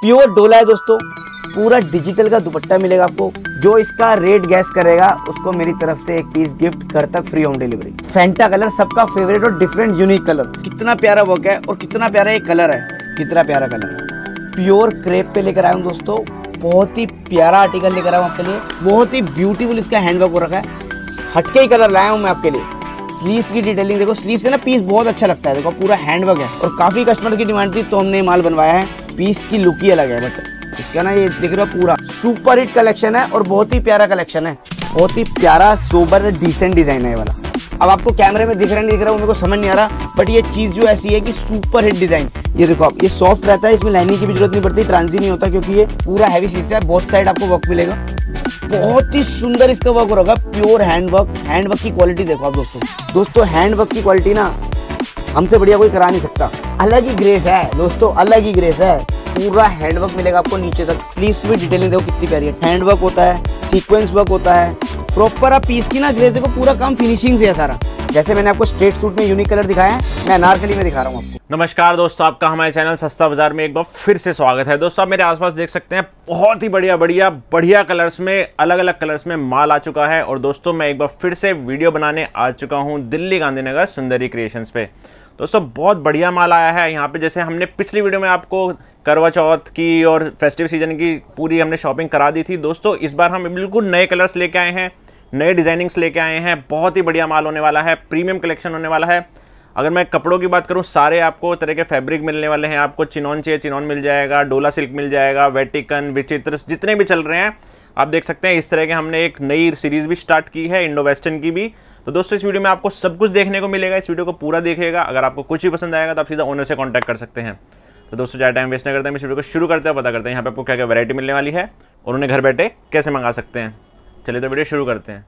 Pure डोला है दोस्तों पूरा डिजिटल का दुपट्टा मिलेगा आपको जो इसका रेट गैस करेगा उसको मेरी तरफ से एक पीस गिफ्ट कर तक free home delivery Fanta colour सबका फेवरेट और डिफरेंट यूनिक कलर कितना प्यारा वर्क है और कितना प्यारा ये कलर है कितना प्यारा कलर है प्योर क्रेप पे लेकर आया हूँ दोस्तों बहुत ही प्यारा आर्टिकल लेकर आया हूँ आपके लिए बहुत ही ब्यूटीफुल इसका हैंडवर्क हो रखा है हटके ही कलर लाया हूँ मैं आपके लिए स्लीव की डिटेलिंग देखो स्लीव से ना पीस बहुत अच्छा लगता है देखो पूरा हैंडवर्क है और काफ़ी कस्टमर की डिमांड थी तो हमने माल बनवाया है पीस की लुक ही अलग है बट इसका ना ये दिख रहा पूरा सुपर हिट कलेक्शन है और बहुत ही प्यारा कलेक्शन है बहुत ही प्यारा सोबर डिसेंट डिज़ाइन है वाला अब आपको कैमरे में दिख रहा नहीं दिख रहा वो मेरे को समझ नहीं आ रहा बट ये चीज़ जो ऐसी है कि सुपर हिट डिज़ाइन ये देखो आप ये सॉफ्ट रहता है इसमें लाइनिंग की भी जरूरत नहीं पड़ती ट्रांसी नहीं होता क्योंकि ये पूरा हैवी सीजता है बहुत साइड आपको वर्क मिलेगा बहुत ही सुंदर इसका वर्क होगा pure hand work hand work की क्वालिटी देखो आप दोस्तों दोस्तों हैंड वर्क की क्वालिटी ना हमसे बढ़िया कोई करा नहीं सकता अलग ही ग्रेस है दोस्तों अलग ही ग्रेस है पूरा हैंड वर्क मिलेगा आपको नीचे तक स्लीव्स में डिटेलिंग देखो कितनी प्यारी है हैंड वर्क होता है सीक्वेंस वर्क होता है प्रॉपर आप पीस की ना ग्रेस देखो पूरा काम फिनिशिंग से है सारा जैसे मैंने आपको स्ट्रेट सूट में यूनिक कलर दिखाया है मैं अनारकली में दिखा रहा हूँ आपको नमस्कार दोस्तों आपका हमारे चैनल सस्ता बाजार में एक बार फिर से स्वागत है दोस्तों आप मेरे आसपास देख सकते हैं बहुत ही बढ़िया बढ़िया बढ़िया कलर्स में अलग अलग कलर्स में माल आ चुका है और दोस्तों मैं एक बार फिर से वीडियो बनाने आ चुका हूँ दिल्ली गांधीनगर सुंदरी क्रिएशंस पे दोस्तों बहुत बढ़िया माल आया है यहाँ पे जैसे हमने पिछली वीडियो में आपको करवा चौथ की और फेस्टिव सीजन की पूरी हमने शॉपिंग करा दी थी दोस्तों इस बार हम बिल्कुल नए कलर्स लेके आए हैं नए डिजाइनिंग्स लेके आए हैं बहुत ही बढ़िया माल होने वाला है प्रीमियम कलेक्शन होने वाला है अगर मैं कपड़ों की बात करूँ सारे आपको तरह के फैब्रिक मिलने वाले हैं आपको चिनौन चाहिए चिनौन मिल जाएगा डोला सिल्क मिल जाएगा वेटिकन विचित्र जितने भी चल रहे हैं आप देख सकते हैं इस तरह के हमने एक नई सीरीज भी स्टार्ट की है इंडो वेस्टर्न की भी तो दोस्तों इस वीडियो में आपको सब कुछ देखने को मिलेगा इस वीडियो को पूरा देखेगा अगर आपको कुछ भी पसंद आएगा तो आप सीधा ओनर से कॉन्टैक्ट कर सकते हैं तो दोस्तों ज़्यादा टाइम वेस्ट नहीं करते हैं इस वीडियो को शुरू करते हैं पता करते हैं यहाँ पे आपको क्या क्या वैरायटी मिलने वाली है और उन्हें घर बैठे कैसे मंगा सकते हैं चलिए तो वीडियो शुरू करते हैं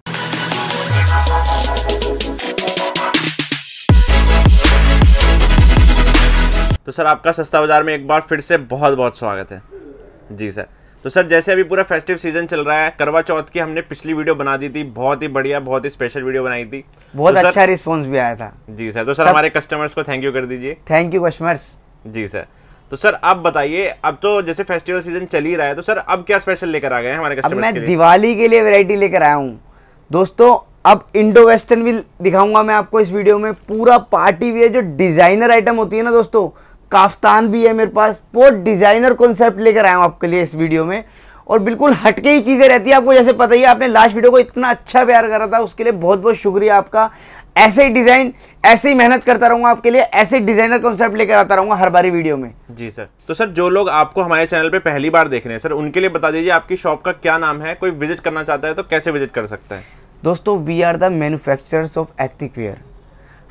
तो सर आपका सस्ता बाज़ार में एक बार फिर से बहुत बहुत स्वागत है जी सर तो सर जैसे अभी पूरा फेस्टिव सीजन चल रहा है करवा चौथ की हमने पिछली वीडियो बना दी थी बहुत ही बढ़िया बहुत ही स्पेशल वीडियो बनाई थी बहुत तो अच्छा रिस्पांस भी आया था जी सर तो सर, सर हमारे कस्टमर्स को थैंक यू कर दीजिए थैंक यू कस्टमर्स जी सर तो सर अब बताइए अब तो जैसे फेस्टिवल सीजन चल ही रहा है तो सर अब क्या स्पेशल लेकर आ गए हमारे अब मैं के लिए? दिवाली के लिए वैरायटी लेकर आया हूँ दोस्तों अब इंडो वेस्टर्न भी दिखाऊंगा मैं आपको इस वीडियो में पूरा पार्टी भी है जो डिजाइनर आइटम होती है ना दोस्तों काफ्तान भी है मेरे पास बहुत डिजाइनर कॉन्सेप्ट लेकर आया हूँ आपके लिए इस वीडियो में और बिल्कुल हटके ही चीज़ें रहती है आपको जैसे पता ही आपने लास्ट वीडियो को इतना अच्छा प्यार करा था उसके लिए बहुत बहुत शुक्रिया आपका ऐसे ही डिज़ाइन ऐसे ही मेहनत करता रहूंगा आपके लिए ऐसे डिजाइनर कॉन्सेप्ट लेकर आता रहूंगा हर बारी वीडियो में जी सर तो सर जो लोग आपको हमारे चैनल पे पहली बार देख रहे हैं सर उनके लिए बता दीजिए आपकी शॉप का क्या नाम है कोई विजिट करना चाहता है तो कैसे विजिट कर सकता है दोस्तों we are the manufacturers of ethnic wear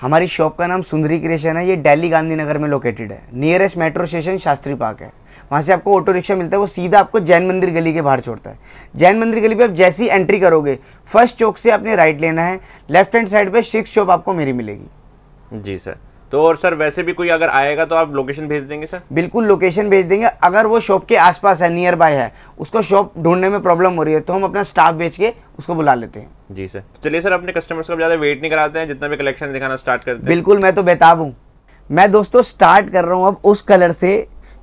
हमारी शॉप का नाम सुंदरी क्रिएशन है ये डेली गांधीनगर में लोकेटेड है nearest metro station Shastri park है वहाँ से आपको ऑटो रिक्शा मिलता है वो सीधा आपको जैन मंदिर गली के बाहर छोड़ता है जैन मंदिर गली पे आप जैसी एंट्री करोगे फर्स्ट चौक से आपने राइट लेना है लेफ्ट हैंड साइड पे सिक्स शॉप आपको मेरी मिलेगी जी सर तो और सर वैसे भी कोई अगर आएगा तो आप लोकेशन भेज देंगे सर बिल्कुल लोकेशन भेज देंगे अगर वो शॉप के आसपास है नियर बाय है उसको शॉप ढूंढने में प्रॉब्लम हो रही है तो हम अपना स्टाफ भेज के उसको बुला लेते हैं जी सर तो चलिए सर अपने कस्टमर्स को ज़्यादा वेट नहीं कराते हैं जितना भी कलेक्शन दिखाना स्टार्ट करते हैं बिल्कुल मैं तो बेताब हूँ मैं दोस्तों स्टार्ट कर रहा हूँ अब उस कलर से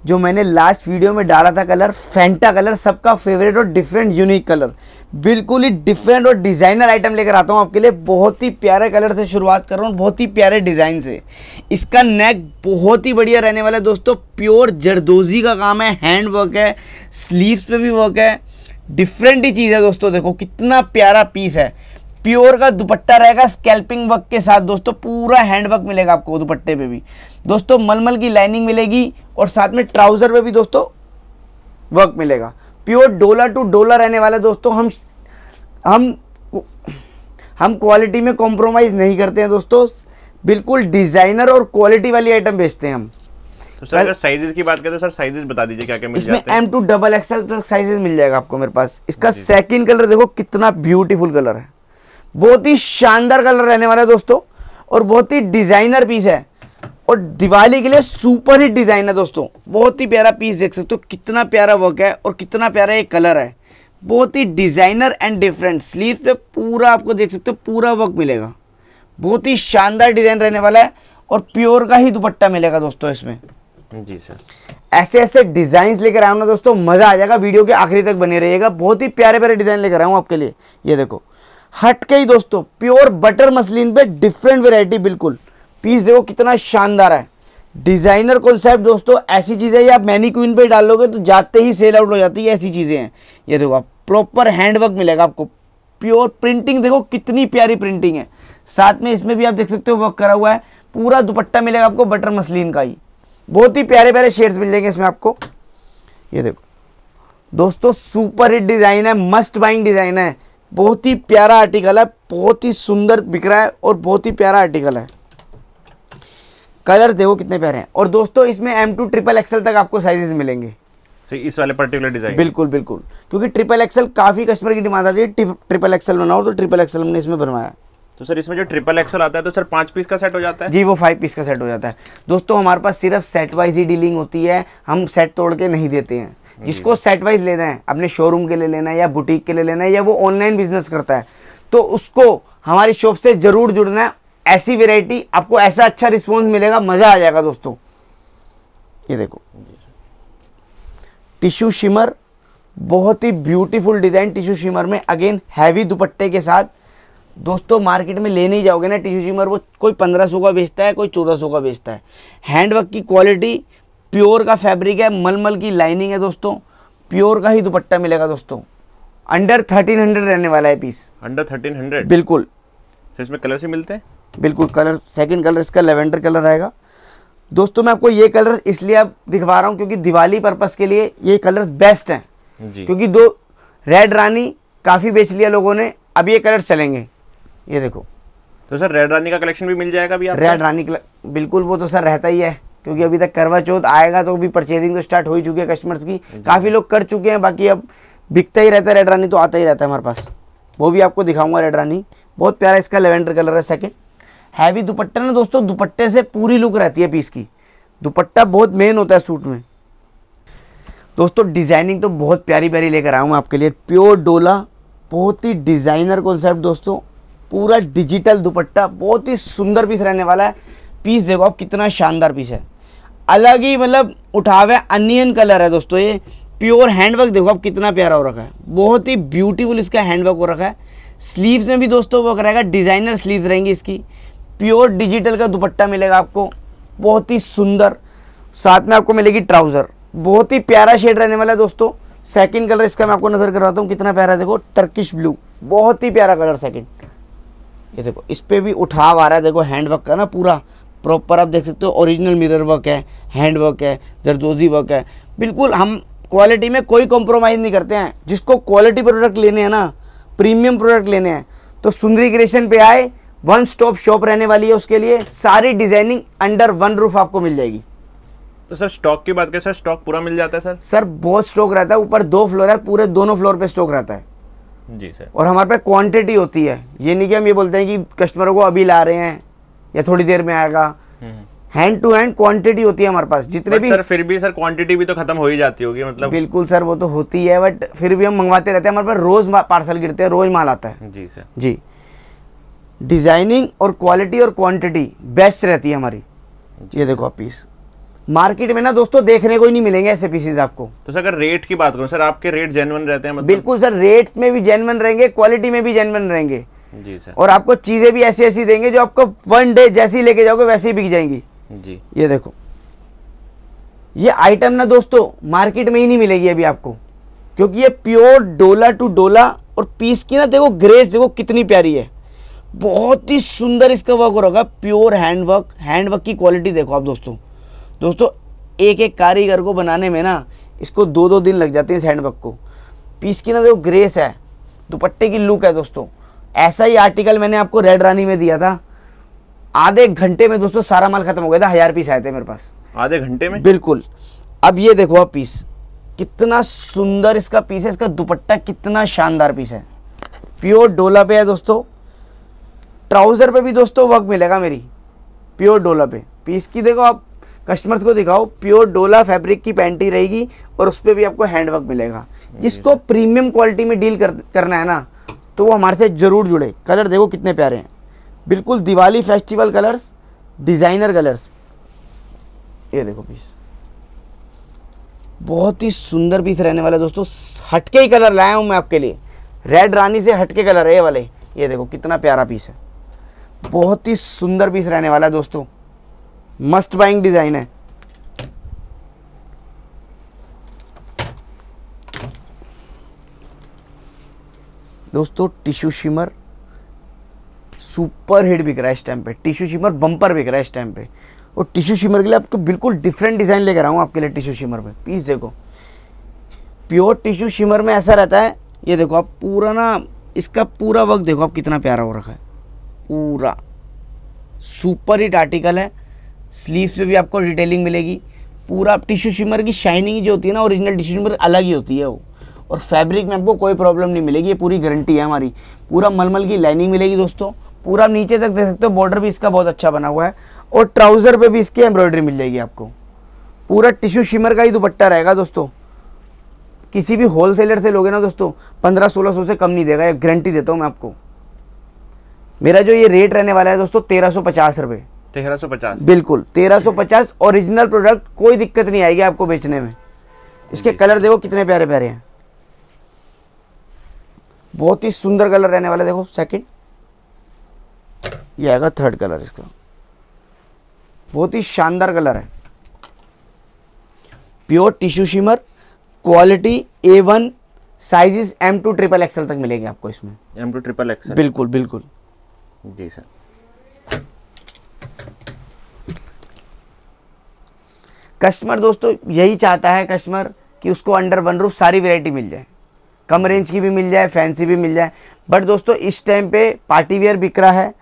जो मैंने लास्ट वीडियो में डाला था कलर फेंटा कलर सबका फेवरेट और डिफरेंट यूनिक कलर बिल्कुल ही डिफरेंट और डिज़ाइनर आइटम लेकर आता हूँ आपके लिए बहुत ही प्यारे कलर से शुरुआत कर रहा हूँ बहुत ही प्यारे डिज़ाइन से इसका नेक बहुत ही बढ़िया रहने वाला है दोस्तों प्योर जरदोजी का काम है हैंड वर्क है स्लीव्स पे भी वर्क है डिफरेंट ही चीज़ है दोस्तों देखो कितना प्यारा पीस है प्योर का दुपट्टा रहेगा स्कैल्पिंग वर्क के साथ दोस्तों पूरा हैंड वर्क मिलेगा आपको दुपट्टे पे भी दोस्तों मलमल की लाइनिंग मिलेगी और साथ में ट्राउज़र पे भी दोस्तों वर्क मिलेगा प्योर डोला टू डोला रहने वाला दोस्तों हम हम हम क्वालिटी में कॉम्प्रोमाइज़ नहीं करते हैं दोस्तों बिल्कुल डिज़ाइनर और क्वालिटी वाली आइटम बेचते हैं हम तो सर अगर साइजेस की बात करें तो सर साइजेस बता दीजिए क्या क्या मिल इसमें एम टू डबल एक्सएल तक साइजेस मिल जाएगा आपको मेरे पास इसका सेकंड कलर देखो कितना ब्यूटीफुल कलर है बहुत ही शानदार कलर रहने वाला है दोस्तों और बहुत ही डिज़ाइनर पीस है और दिवाली के लिए सुपर ही डिज़ाइन है दोस्तों बहुत ही प्यारा पीस देख सकते हो कितना प्यारा वर्क है और कितना प्यारा ये कलर है बहुत ही डिज़ाइनर एंड डिफरेंट स्लीव पे पूरा आपको देख सकते हो पूरा वर्क मिलेगा बहुत ही शानदार डिज़ाइन रहने वाला है और प्योर का ही दुपट्टा मिलेगा दोस्तों इसमें जी सर ऐसे ऐसे डिज़ाइन लेकर आऊंगा दोस्तों मज़ा आ जाएगा वीडियो के आखिरी तक बने रहिएगा बहुत ही प्यारे प्यारे डिज़ाइन लेकर आऊँ आपके लिए ये देखो हट के ही दोस्तों प्योर बटर मसलिन पे डिफरेंट वेराइटी बिल्कुल पीस देखो कितना शानदार है डिज़ाइनर कॉन्सेप्ट दोस्तों ऐसी चीज़ें या आप मैनी क्वीन पे डालोगे तो जाते ही सेल आउट हो जाती है ऐसी चीज़ें हैं ये देखो आप प्रॉपर हैंडवर्क मिलेगा आपको प्योर प्रिंटिंग देखो कितनी प्यारी प्रिंटिंग है साथ में इसमें भी आप देख सकते हो वर्क करा हुआ है पूरा दुपट्टा मिलेगा आपको बटर मसलिन का ही बहुत ही प्यारे प्यारे शेड्स मिल जाएंगे इसमें आपको ये देखो दोस्तों सुपर हिट डिज़ाइन है मस्ट बाइंग डिज़ाइन है बहुत ही प्यारा आर्टिकल है बहुत ही सुंदर बिक रहा है और बहुत ही प्यारा आर्टिकल है कलर देखो कितने प्यारे हैं और दोस्तों इसमें एम टू ट्रिपल एक्सएल तक आपको साइजेस मिलेंगे इस वाले पर्टिकुलर डिजाइन बिल्कुल बिल्कुल क्योंकि ट्रिपल एक्सएल काफी कस्टमर की डिमांड आती है ट्रिपल एक्सएल बनाओ तो ट्रिपल एक्सएल हमने इसमें बनवाया तो सर इसमें जो ट्रिपल एक्सल आता है तो सर पाँच पीस का सेट हो जाता है जी वो फाइव पीस का सेट हो जाता है दोस्तों हमारे पास सिर्फ सेट वाइज ही डीलिंग होती है हम सेट तोड़ के नहीं देते हैं जिसको सेट वाइज लेना है अपने शोरूम के लिए लेना है या बुटीक के लिए लेना है या वो ऑनलाइन बिजनेस करता है तो उसको हमारी शॉप से ज़रूर जुड़ना है ऐसी वेराइटी आपको ऐसा अच्छा रिस्पॉन्स मिलेगा मज़ा आ जाएगा दोस्तों ये देखो टिश्यू शिमर बहुत ही ब्यूटीफुल डिज़ाइन टिश्यू शिमर में अगेन हैवी दुपट्टे के साथ दोस्तों मार्केट में लेने जाओगे ना टिश्यू शिमर वो कोई पंद्रह सौ का बेचता है कोई चौदह सौ का बेचता है हैंडवर्क की क्वालिटी प्योर का फैब्रिक है मलमल की लाइनिंग है दोस्तों प्योर का ही दुपट्टा मिलेगा दोस्तों अंडर थर्टीन हंड्रेड रहने वाला है पीस अंडर थर्टीन हंड्रेड बिल्कुल तो इसमें कलर से मिलते हैं बिल्कुल कलर सेकंड कलर इसका लेवेंडर कलर रहेगा दोस्तों मैं आपको ये कलर इसलिए अब दिखवा रहा हूँ क्योंकि दिवाली पर्पज के लिए ये कलर बेस्ट हैं क्योंकि दो रेड रानी काफ़ी बेच लिया लोगों ने अब ये कलर चलेंगे ये देखो तो सर रेड रानी का कलेक्शन भी मिल जाएगा अभी रेड रानी बिल्कुल वो तो सर रहता ही है क्योंकि अभी तक करवा चौथ आएगा तो भी परचेजिंग तो स्टार्ट हो ही चुकी है कस्टमर्स की काफ़ी लोग कर चुके हैं बाकी अब बिकता ही रहता है रेड रानी तो आता ही रहता है हमारे पास वो भी आपको दिखाऊंगा रेड रानी बहुत प्यारा इसका लेवेंडर कलर है सेकंड हैवी दुपट्टा ना दोस्तों दुपट्टे से पूरी लुक रहती है पीस की दुपट्टा बहुत मेन होता है सूट में दोस्तों डिज़ाइनिंग तो बहुत प्यारी प्यारी लेकर आया हूँ आपके लिए प्योर डोला बहुत ही डिज़ाइनर कॉन्सेप्ट दोस्तों पूरा डिजिटल दुपट्टा बहुत ही सुंदर पीस रहने वाला है पीस देखो आप कितना शानदार पीस है अलग ही मतलब उठावे अनियन कलर है दोस्तों ये प्योर हैंडवर्क देखो अब कितना प्यारा हो रखा है बहुत ही ब्यूटीफुल इसका हैंडवर्क हो रखा है स्लीव्स में भी दोस्तों वो रहेगा डिज़ाइनर स्लीव्स रहेंगी इसकी प्योर डिजिटल का दुपट्टा मिलेगा आपको बहुत ही सुंदर साथ में आपको मिलेगी ट्राउज़र बहुत ही प्यारा शेड रहने वाला है दोस्तों सेकंड कलर इसका मैं आपको नज़र करवाता हूँ कितना प्यारा है देखो टर्किश ब्लू बहुत ही प्यारा कलर सेकंड ये देखो इस पर भी उठाव आ रहा है देखो हैंडवर्क का ना पूरा प्रॉपर आप देख सकते हो ओरिजिनल मिरर वर्क है हैंड वर्क है जरदोजी वर्क है बिल्कुल हम क्वालिटी में कोई कॉम्प्रोमाइज़ नहीं करते हैं जिसको क्वालिटी प्रोडक्ट लेने हैं ना प्रीमियम प्रोडक्ट लेने हैं तो सुंदरी क्रिएशन पे आए वन स्टॉप शॉप रहने वाली है उसके लिए सारी डिजाइनिंग अंडर वन रूफ आपको मिल जाएगी तो सर स्टॉक की बात करें सर स्टॉक पूरा मिल जाता है सर सर बहुत स्टॉक रहता है ऊपर दो फ्लोर है पूरे दोनों फ्लोर पे स्टॉक रहता है जी सर और हमारे पे क्वांटिटी होती है ये नहीं कि हम ये बोलते हैं कि कस्टमरों को अभी ला रहे हैं या थोड़ी देर में आएगा हैंड टू हैंड क्वांटिटी होती है हमारे पास जितने भी सर फिर भी सर क्वांटिटी भी तो खत्म हो ही जाती होगी मतलब बिल्कुल सर वो तो होती है बट फिर भी हम मंगवाते रहते हैं हमारे पास रोज पार्सल गिरते हैं रोज माल आता है जी सर जी डिजाइनिंग और क्वालिटी और क्वांटिटी बेस्ट रहती है हमारी ये देखो पीस मार्केट में ना दोस्तों देखने को ही नहीं मिलेंगे ऐसे पीसेज आपको तो सर अगर रेट की बात करूँ सर आपके रेट जेनवन रहते हैं मतलब बिल्कुल सर रेट में भी जेनवन रहेंगे क्वालिटी में भी जेनवन रहेंगे और आपको चीज़ें भी ऐसी ऐसी देंगे जो आपको वन डे जैसी लेके जाओगे वैसे ही बिक जाएंगी जी ये देखो ये आइटम ना दोस्तों मार्केट में ही नहीं मिलेगी अभी आपको क्योंकि ये प्योर डोला टू डोला और पीस की ना देखो ग्रेस देखो कितनी प्यारी है बहुत ही सुंदर इसका वर्क हो रहा प्योर हैंडवर्क हैंडवर्क की क्वालिटी देखो आप दोस्तों दोस्तों एक एक कारीगर को बनाने में ना इसको दो दो दिन लग जाते हैं इस हैंडवर्क को पीस की ना देखो ग्रेस है दुपट्टे की लुक है दोस्तों ऐसा ही आर्टिकल मैंने आपको रेड रानी में दिया था आधे घंटे में दोस्तों सारा माल खत्म हो गया था हजार पीस आए थे मेरे पास आधे घंटे में बिल्कुल अब ये देखो आप पीस कितना सुंदर इसका पीस है इसका दुपट्टा कितना शानदार पीस है प्योर डोला पे है दोस्तों ट्राउज़र पे भी दोस्तों वर्क मिलेगा मेरी प्योर डोला पे पीस की देखो आप कस्टमर्स को दिखाओ प्योर डोला फैब्रिक की पैंटी रहेगी और उस पर भी आपको हैंड वर्क मिलेगा जिसको प्रीमियम क्वालिटी में डील कर, करना है ना तो वो हमारे से ज़रूर जुड़े कलर देखो कितने प्यारे हैं बिल्कुल Diwali festival colours designer colours ये देखो पीस बहुत ही सुंदर पीस रहने वाला दोस्तों हटके ही कलर लाया हूँ मैं आपके लिए रेड रानी से हटके कलर है ये वाले ये देखो कितना प्यारा पीस है बहुत ही सुंदर पीस रहने वाला है दोस्तों मस्ट बाइंग डिज़ाइन है दोस्तों टिश्यू शिमर सुपर हिट बिक रहा है इस टाइम पे टिश्यू शिमर बम्पर बिक रहा है इस टाइम पे और टिश्यू शिमर के लिए आपको बिल्कुल डिफरेंट डिज़ाइन लेकर आऊँ आपके लिए टिश्यू शिमर में पीस देखो प्योर टिश्यू शिमर में ऐसा रहता है ये देखो आप पूरा ना इसका पूरा वक्त देखो आप कितना प्यारा हो रखा है पूरा सुपर हिट आर्टिकल है स्लीव्स पे भी आपको डिटेलिंग मिलेगी पूरा टिश्यू शिमर की शाइनिंग जो होती है ना ओरिजिनल टिश्यू शिमर अलग ही होती है वो और फैब्रिक में आपको कोई प्रॉब्लम नहीं मिलेगी ये पूरी गारंटी है हमारी पूरा मलमल की लाइनिंग मिलेगी दोस्तों पूरा नीचे तक देख सकते हो बॉर्डर भी इसका बहुत अच्छा बना हुआ है और ट्राउज़र पे भी इसकी एम्ब्रॉयडरी मिल जाएगी आपको पूरा टिश्यू शिमर का ही दुपट्टा रहेगा दोस्तों किसी भी होलसेलर से लोगे ना दोस्तों पंद्रह सोलह सौ से कम नहीं देगा गारंटी देता हूँ मैं आपको मेरा जो ये रेट रहने वाला है दोस्तों तेरह सौ पचास रुपये तेरह सौ पचास बिल्कुल तेरह सौ पचास ओरिजिनल प्रोडक्ट कोई दिक्कत नहीं आएगी आपको बेचने में इसके कलर देखो कितने प्यारे प्यारे हैं बहुत ही सुंदर कलर रहने वाला देखो सेकंड ये आएगा थर्ड कलर इसका बहुत ही शानदार कलर है pure tissue shimmer quality A one sizes M to triple XL तक मिलेंगे आपको इसमें एम टू ट्रिपल एक्सएल बिल्कुल बिल्कुल जी सर कस्टमर दोस्तों यही चाहता है कस्टमर कि उसको अंडर वन रूप सारी वैरायटी मिल जाए कम रेंज की भी मिल जाए फैंसी भी मिल जाए बट दोस्तों इस टाइम पे पार्टी वेयर बिक रहा है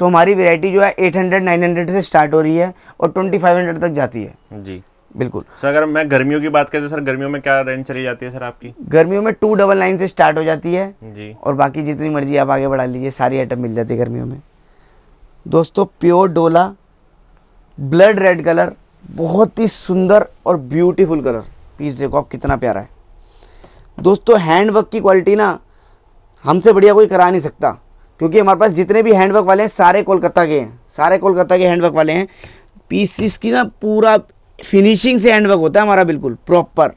तो हमारी वेरायटी जो है 800 900 से स्टार्ट हो रही है और 2500 तक जाती है जी बिल्कुल सर अगर मैं गर्मियों की बात करें तो सर गर्मियों में क्या रेंज चली जाती है सर आपकी गर्मियों में टू डबल नाइन से स्टार्ट हो जाती है जी और बाकी जितनी मर्जी आप आगे बढ़ा लीजिए सारी आइटम मिल जाती है गर्मियों में दोस्तों प्योर डोला ब्लड रेड कलर बहुत ही सुंदर और ब्यूटीफुल कलर पीस देखो आप कितना प्यारा है दोस्तों हैंडवर्क की क्वालिटी ना हमसे बढ़िया कोई करा नहीं सकता क्योंकि हमारे पास जितने भी हैंडवर्क वाले हैं सारे कोलकाता के हैं सारे कोलकाता के हैंडवर्क वाले हैं पीसीस की ना पूरा फिनिशिंग से हैंडवर्क होता है हमारा बिल्कुल प्रॉपर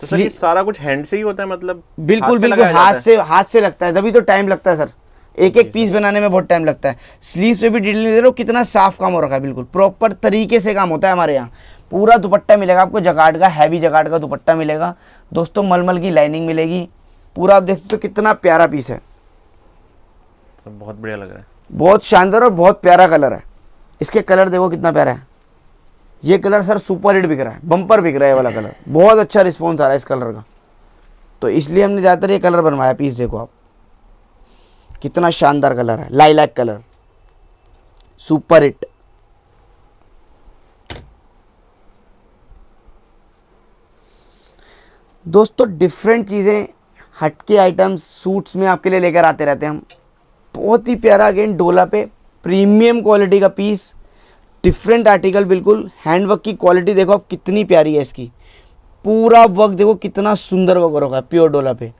तो सर सारा कुछ हैंड से ही होता है मतलब बिल्कुल बिल्कुल हाथ से हाथ से लगता है तभी तो टाइम लगता है सर एक एक पीस बनाने में बहुत टाइम लगता है स्लीव्स पे भी डिटेल दे रहे हो कितना साफ काम हो रखा है बिल्कुल प्रॉपर तरीके से काम होता है हमारे यहाँ पूरा दुपट्टा मिलेगा आपको जगाट का हैवी जगाट का दुपट्टा मिलेगा दोस्तों मलमल की लाइनिंग मिलेगी पूरा आप देखते हो तो कितना प्यारा पीस है बहुत बढ़िया लग रहा है बहुत शानदार और बहुत प्यारा कलर है इसके कलर देखो कितना प्यारा है ये कलर सर सुपर हिट बिक रहा है बम्पर बिक रहा है वाला कलर बहुत अच्छा रिस्पॉन्स आ रहा है इस कलर का तो इसलिए हमने ज़्यादातर ये कलर बनवाया पीस देखो आप कितना शानदार कलर है लाइलैक कलर सुपर हिट दोस्तों डिफरेंट चीज़ें हटके आइटम्स सूट्स में आपके लिए लेकर आते रहते हैं हम बहुत ही प्यारा अगेन डोला पे प्रीमियम क्वालिटी का पीस डिफरेंट आर्टिकल बिल्कुल हैंडवर्क की क्वालिटी देखो आप कितनी प्यारी है इसकी पूरा वर्क देखो कितना सुंदर वर्क होगा प्योर डोला पे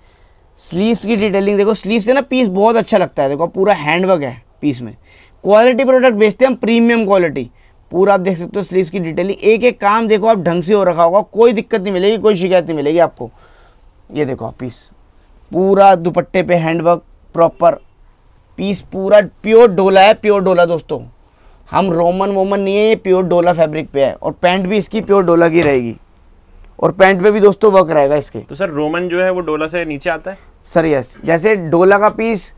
स्लीव्स की डिटेलिंग देखो स्लीव से ना पीस बहुत अच्छा लगता है देखो पूरा हैंडवर्क है पीस में क्वालिटी प्रोडक्ट बेचते हैं हम प्रीमियम क्वालिटी पूरा आप देख सकते हो स्लीव की डिटेलिंग एक एक काम देखो आप ढंग से हो रखा होगा कोई दिक्कत नहीं मिलेगी कोई शिकायत नहीं मिलेगी आपको ये देखो आप पीस पूरा दुपट्टे पे हैंडवर्क प्रॉपर पीस पूरा प्योर डोला है प्योर डोला दोस्तों हम रोमन वोमन नहीं है ये प्योर डोला फैब्रिक पे है और पैंट भी इसकी प्योर डोला की रहेगी और पैंट पे भी दोस्तों वर्क रहेगा इसके तो सर रोमन जो है वो डोला से नीचे आता है सर यस जैसे डोला का piece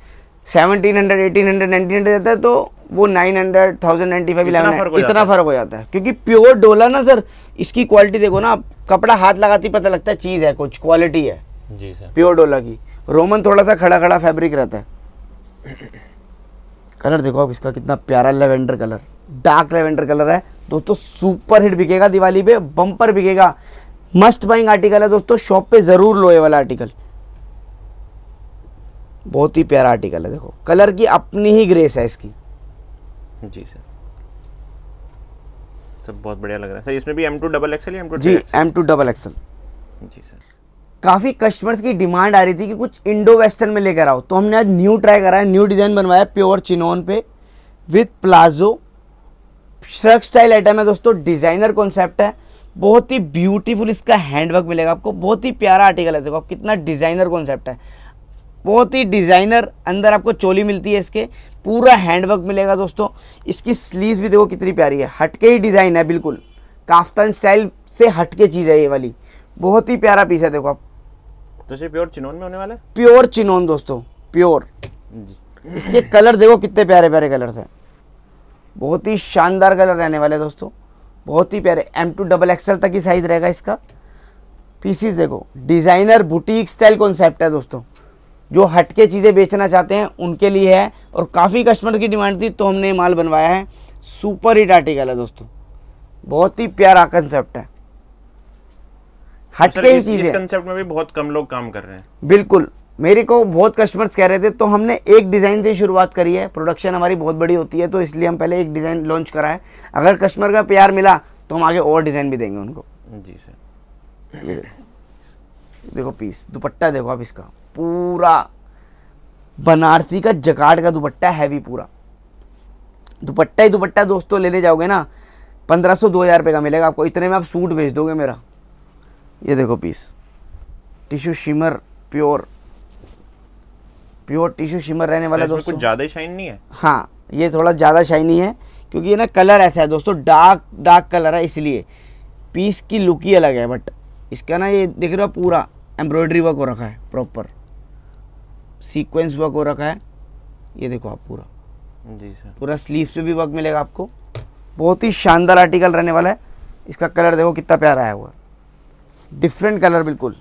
seventeen hundred eighteen hundred nineteen hundred रहता है तो वो nine hundred thousand ninety five eleven इतना फर्क हो जाता है क्योंकि प्योर डोला ना सर इसकी क्वालिटी देखो ना आप कपड़ा हाथ लगाती पता लगता है चीज़ है कुछ क्वालिटी है जी सर प्योर डोला की रोमन थोड़ा सा खड़ा खड़ा फैब्रिक रहता है कलर देखो आप इसका कितना प्यारा lavender colour dark lavender colour है दोस्तों सुपर हिट बिकेगा दिवाली पे बम्पर बिकेगा मस्ट बाइंग आर्टिकल है दोस्तों शॉप पे ज़रूर लो ये वाला आर्टिकल बहुत ही प्यारा आर्टिकल है देखो कलर की अपनी ही ग्रेस है इसकी जी सर सब बहुत बढ़िया लग रहा है सर इसमें भी एम टू डबल एक्सएल जी एम टू डबल एक्सएल जी सर काफ़ी कस्टमर्स की डिमांड आ रही थी कि कुछ इंडो वेस्टर्न में लेकर आओ तो हमने आज न्यू ट्राई करा है न्यू डिज़ाइन बनवाया प्योर चिनोन पे with palazzo shrug style item है दोस्तों डिज़ाइनर कॉन्सेप्ट है बहुत ही ब्यूटीफुल इसका हैंडवर्क मिलेगा आपको बहुत ही प्यारा आर्टिकल है देखो आप कितना डिज़ाइनर कॉन्सेप्ट है बहुत ही डिज़ाइनर अंदर आपको चोली मिलती है इसके पूरा हैंडवर्क मिलेगा दोस्तों इसकी स्लीव भी देखो कितनी प्यारी है हटके ही डिज़ाइन है बिल्कुल काफ्तान स्टाइल से हटके चीज़ है ये वाली बहुत ही प्यारा पीस है देखो आप तो ये प्योर चिनोन में होने वाला है प्योर चिनोन दोस्तों प्योर जी इसके कलर देखो कितने प्यारे प्यारे कलर्स हैं बहुत ही शानदार कलर रहने वाले दोस्तों बहुत ही प्यारे एम टू डबल एक्सएल तक ही साइज़ रहेगा इसका पीसीस देखो डिज़ाइनर बुटीक स्टाइल कॉन्सेप्ट है दोस्तों जो हटके चीज़ें बेचना चाहते हैं उनके लिए है और काफ़ी कस्टमर की डिमांड थी तो हमने माल बनवाया है सुपर हिट आर्टिकल है दोस्तों बहुत ही प्यारा कंसेप्ट है हटके ही चीज़ें कंसेप्ट में भी बहुत कम लोग काम कर रहे हैं बिल्कुल मेरे को बहुत कस्टमर्स कह रहे थे तो हमने एक डिज़ाइन से शुरुआत करी है प्रोडक्शन हमारी बहुत बड़ी होती है तो इसलिए हम पहले एक डिज़ाइन लॉन्च करा है अगर कस्टमर का प्यार मिला तो हम आगे और डिज़ाइन भी देंगे उनको जी सर देखो पीस दुपट्टा देखो आप इसका पूरा बनारसी का जकाट का दुपट्टा हैवी पूरा दुपट्टा ही दुपट्टा दोस्तों लेने जाओगे ना पंद्रह सौ दो हज़ार रुपये का मिलेगा आपको इतने में आप सूट भेज दोगे मेरा ये देखो piece tissue shimmer pure pure tissue shimmer रहने वाला दोस्तों कुछ ज़्यादा शाइन नहीं है हाँ ये थोड़ा ज़्यादा शाइनी है क्योंकि ये ना कलर ऐसा है दोस्तों डार्क डार्क कलर है इसलिए पीस की लुक ही अलग है बट इसका ना ये देख रहे हो पूरा एम्ब्रॉयडरी वर्क हो रखा है प्रॉपर सीक्वेंस वर्क हो रखा है ये देखो आप पूरा जी सर पूरा स्लीव्स पे भी वर्क मिलेगा आपको बहुत ही शानदार आर्टिकल रहने वाला है इसका कलर देखो कितना प्यारा आया हुआ डिफरेंट कलर बिल्कुल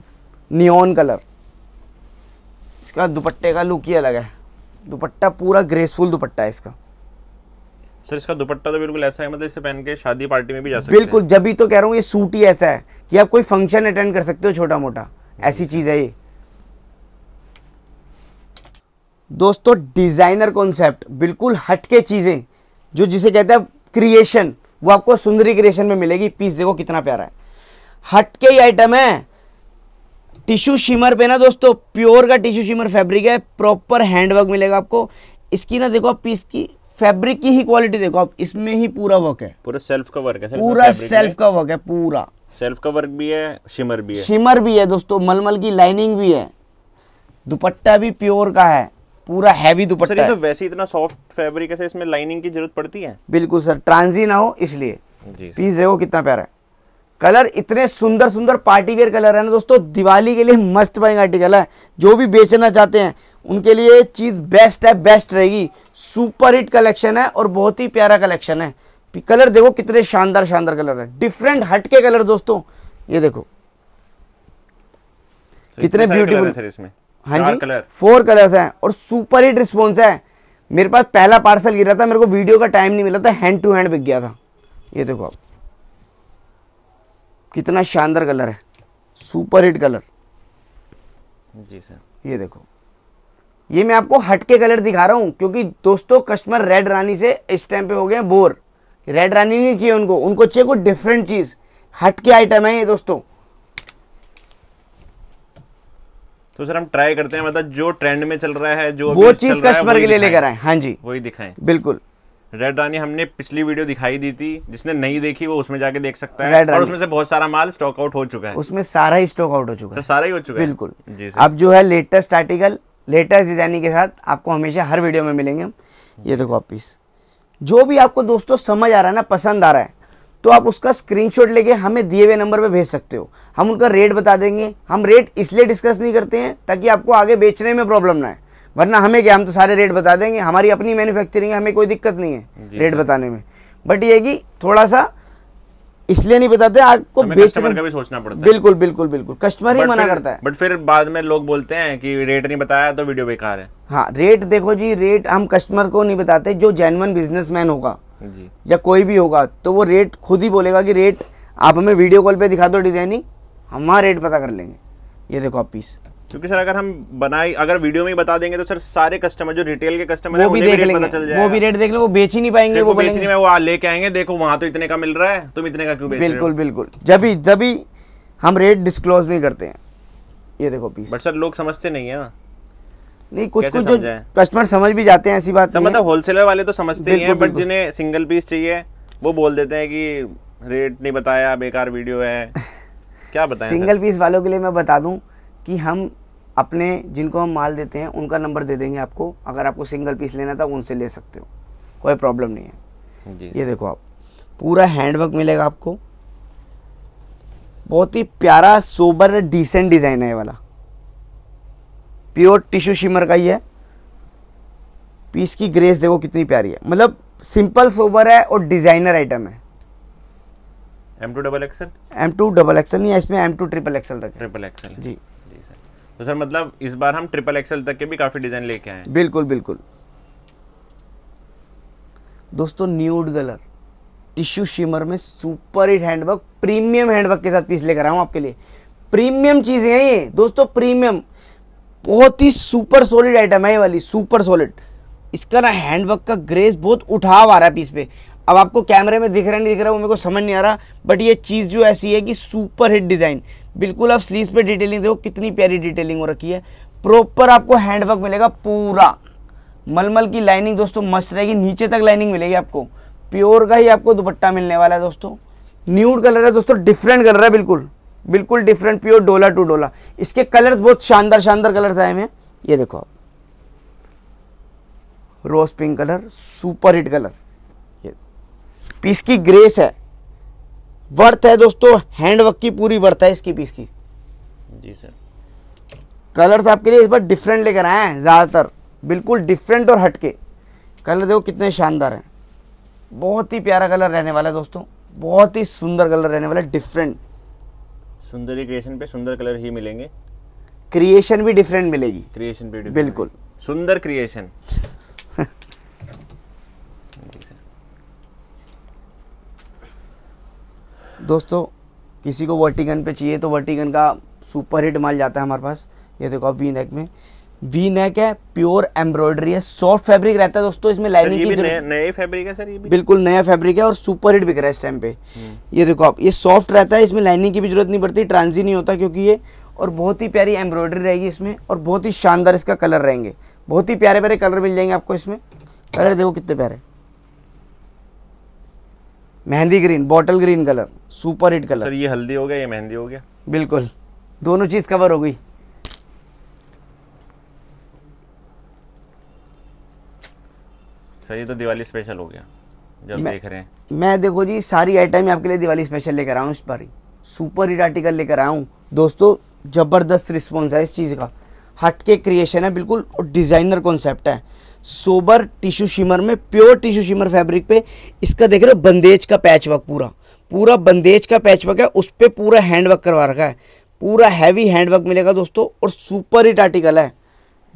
नियॉन कलर इसका दुपट्टे का लुक ही अलग है दुपट्टा पूरा ग्रेसफुल दुपट्टा है इसका सर इसका दुपट्टा तो बिल्कुल ऐसा है मतलब इसे पहन के शादी पार्टी में भी जा सकते बिल्कुल जब भी तो कह रहा हूँ ये सूट ही ऐसा है कि आप कोई फंक्शन अटेंड कर सकते हो छोटा मोटा ऐसी चीज़ है ये दोस्तों डिज़ाइनर कॉन्सेप्ट बिल्कुल हटके चीज़ें जो जिसे कहते हैं क्रिएशन वो आपको सुंदरी क्रिएशन में मिलेगी पीस देखो कितना प्यारा है हटके ही आइटम है टिश्यू शिमर पे ना दोस्तों प्योर का टिश्यू शिमर फैब्रिक है प्रॉपर हैंडवर्क मिलेगा आपको इसकी ना देखो आप पीस की फैब्रिक की ही क्वालिटी देखो आप इसमें ही पूरा वर्क है पूरा सेल्फ का वर्क है पूरा सेल्फ का वर्क है पूरा सेल्फ का वर्क भी है शिमर भी है शिमर भी है दोस्तों मलमल की लाइनिंग भी है दुपट्टा भी प्योर का है पूरा हैवी दुपट्टा है। तो वैसे इतना सॉफ्ट फैब्रिक है इसमें लाइनिंग की जरूरत पड़ती है बिल्कुल सर ट्रांजी ना हो इसलिए पीस देखो कितना प्यारा है कलर इतने सुंदर सुंदर पार्टी वेयर कलर है ना दोस्तों दिवाली के लिए मस्त बाइंग आर्टिकल है जो भी बेचना चाहते हैं उनके लिए चीज़ बेस्ट है बेस्ट रहेगी सुपर हिट कलेक्शन है और बहुत ही प्यारा कलेक्शन है कलर देखो कितने शानदार शानदार कलर है डिफरेंट हटके कलर दोस्तों ये देखो कितने ब्यूटीफुल इसमें हाँ जी कलर फोर कलर्स हैं और सुपर हिट रिस्पॉन्स है मेरे पास पहला पार्सल गिरा था मेरे को वीडियो का टाइम नहीं मिला था हैंड टू हैंड बिक गया था ये देखो आप कितना शानदार कलर है सुपर हिट कलर जी सर ये देखो ये मैं आपको हटके कलर दिखा रहा हूँ क्योंकि दोस्तों कस्टमर रेड रानी से इस टाइम पे हो गए बोर रेड रानी नहीं चाहिए उनको उनको चाहिए कोई डिफरेंट चीज़ हटके आइटम है ये दोस्तों तो सर हम ट्राई करते हैं मतलब जो ट्रेंड में चल रहा है जो वो चीज कस्टमर के लिए लेकर आए हाँ जी वही दिखाएं बिल्कुल रेड रानी हमने पिछली वीडियो दिखाई दी थी जिसने नहीं देखी वो उसमें जाके देख सकता है और उसमें से बहुत सारा माल स्टॉक आउट हो चुका है उसमें सारा ही स्टॉक आउट हो चुका है तो सारा ही हो चुका है बिल्कुल जी अब जो है लेटेस्ट आर्टिकल लेटेस्ट डिजाइनिंग के साथ आपको हमेशा हर वीडियो में मिलेंगे हम ये देखो आप पीस जो भी आपको दोस्तों समझ आ रहा है ना पसंद आ रहा है तो आप उसका स्क्रीनशॉट लेके हमें दिए हुए नंबर पे भेज सकते हो हम उनका रेट बता देंगे हम रेट इसलिए डिस्कस नहीं करते हैं ताकि आपको आगे बेचने में प्रॉब्लम ना है वरना हमें क्या हम तो सारे रेट बता देंगे हमारी अपनी मैन्युफैक्चरिंग है हमें कोई दिक्कत नहीं है रेट बताने में बट ये कि थोड़ा सा इसलिए नहीं बताते आपको बेचने का भी सोचना पड़ता है बिल्कुल बिल्कुल बिल्कुल कस्टमर ही मना करता है बट फिर बाद में लोग बोलते हैं कि रेट नहीं बताया तो वीडियो बेकार है हाँ रेट देखो जी रेट हम कस्टमर को नहीं बताते जो जेनवन बिजनेसमैन होगा जी या कोई भी होगा तो वो रेट खुद ही बोलेगा कि रेट आप हमें वीडियो कॉल पे दिखा दो डिजाइनिंग हम वहाँ रेट पता कर लेंगे ये देखो आप पीस क्योंकि सर अगर हम बनाए अगर वीडियो में बता देंगे तो सर सारे कस्टमर जो रिटेल के कस्टमर वो भी देख लेंगे वो भी रेट देख लेंगे वो बेच ही नहीं पाएंगे वो बेचने में वो लेके आएंगे देखो वहाँ तो इतने का मिल रहा है तुम इतने का क्यों बिल्कुल बिल्कुल जब जब हम रेट डिस्क्लोज नहीं करते हैं ये देखो पीस बट सर लोग समझते नहीं है नहीं कुछ कुछ जो कस्टमर समझ भी जाते हैं ऐसी बात अच्छा, मतलब होलसेलर वाले तो समझते ही हैं बट जिन्हें सिंगल पीस चाहिए वो बोल देते हैं कि रेट नहीं बताया बेकार वीडियो है क्या बताएं सिंगल पीस वालों के लिए मैं बता दूं कि हम अपने जिनको हम माल देते हैं उनका नंबर दे देंगे आपको अगर आपको सिंगल पीस लेना था उनसे ले सकते हो कोई प्रॉब्लम नहीं है जी ये देखो आप पूरा हैंडवर्क मिलेगा आपको बहुत ही प्यारा सोबर डिसेंट डिज़ाइन है ये वाला प्योर टिश्यू शिमर का ही है पीस की ग्रेस देखो कितनी प्यारी है मतलब सिंपल सोबर है और डिजाइनर आइटम है M to double XL M to double XL नहीं है इसमें एम टू ट्रिपल एक्सएल तक ट्रिपल एक्सएल जी जी सर तो सर मतलब इस बार हम ट्रिपल एक्सएल तक के भी काफ़ी डिज़ाइन लेके आए बिल्कुल बिल्कुल दोस्तों न्यूड कलर टिश्यू शिमर में super hit handwork premium handwork के साथ पीस लेकर आया हूं आपके लिए प्रीमियम चीज़ें हैं ये दोस्तों प्रीमियम बहुत ही सुपर सॉलिड आइटम है ये वाली सुपर सॉलिड इसका ना हैंडवर्क का ग्रेस बहुत उठाव आ रहा है पीस पे अब आपको कैमरे में दिख रहा नहीं दिख रहा वो मेरे को समझ नहीं आ रहा बट ये चीज़ जो ऐसी है कि सुपर हिट डिज़ाइन बिल्कुल आप स्लीव पे डिटेलिंग देखो कितनी प्यारी डिटेलिंग हो रखी है प्रॉपर आपको हैंडवर्क मिलेगा पूरा मलमल की लाइनिंग दोस्तों मस्त रहेगी नीचे तक लाइनिंग मिलेगी आपको प्योर का ही आपको दुपट्टा मिलने वाला है दोस्तों न्यूड कलर है दोस्तों डिफरेंट कलर है बिल्कुल बिल्कुल डिफरेंट प्योर डोला टू डोला इसके कलर्स बहुत शानदार शानदार कलर्स आए हुए हैं ये देखो आप rose pink colour super hit colour ये पीस की ग्रेस है वर्थ है दोस्तों हैंडवर्क की पूरी वर्थ है इसकी पीस की जी सर कलर्स आपके लिए इस बार डिफरेंट लेकर आए हैं ज़्यादातर बिल्कुल डिफरेंट और हटके कलर देखो कितने शानदार हैं बहुत ही प्यारा कलर रहने वाला है दोस्तों बहुत ही सुंदर कलर रहने वाला है डिफरेंट सुंदरी क्रिएशन पे सुंदर कलर ही मिलेंगे क्रिएशन भी डिफरेंट मिलेगी क्रिएशन पे बिल्कुल सुंदर क्रिएशन दोस्तों किसी को वर्टिगन पे चाहिए तो वर्टिगन का सुपर हिट माल जाता है हमारे पास ये देखो आप वी नेक में वी नेक है प्योर एम्ब्रॉयडरी है सॉफ्ट फैब्रिक रहता है दोस्तों इसमें लाइनिंग की नए, फैब्रिक है सर ये भी बिल्कुल नया फैब्रिक है और सुपर हिट बिक रहा है इस टाइम पे हम्म। ये देखो आप ये सॉफ्ट रहता है इसमें लाइनिंग की भी जरूरत नहीं पड़ती ट्रांजी नहीं होता क्योंकि ये और बहुत ही प्यारी एम्ब्रॉयडरी रहेगी इसमें और बहुत ही शानदार इसका कलर रहेंगे बहुत ही प्यारे प्यारे कलर मिल जाएंगे आपको इसमें कलर देखो कितने प्यारे मेहंदी green bottle green colour super hit colour sir ये हल्दी हो गया ये मेहंदी हो गया बिल्कुल दोनों चीज़ कवर हो गई सर ये तो दिवाली स्पेशल हो गया जब देख रहे हैं मैं देखो जी सारी आइटम आपके लिए दिवाली स्पेशल लेकर आऊँ इस पर सुपर हिट आर्टिकल लेकर आया हूँ दोस्तों ज़बरदस्त रिस्पॉन्स है इस चीज़ का हट के क्रिएशन है बिल्कुल और डिज़ाइनर कॉन्सेप्ट है सोबर टिश्यू शिमर में प्योर टिश्यू शिमर फैब्रिक पे इसका देख रहे हो बंदेज का पैच वर्क पूरा पूरा बंदेज का पैच वर्क है उस पर पूरा हैंड वर्क करवा रखा है पूरा हैवी हैंड वर्क मिलेगा दोस्तों और सुपर हिट आर्टिकल है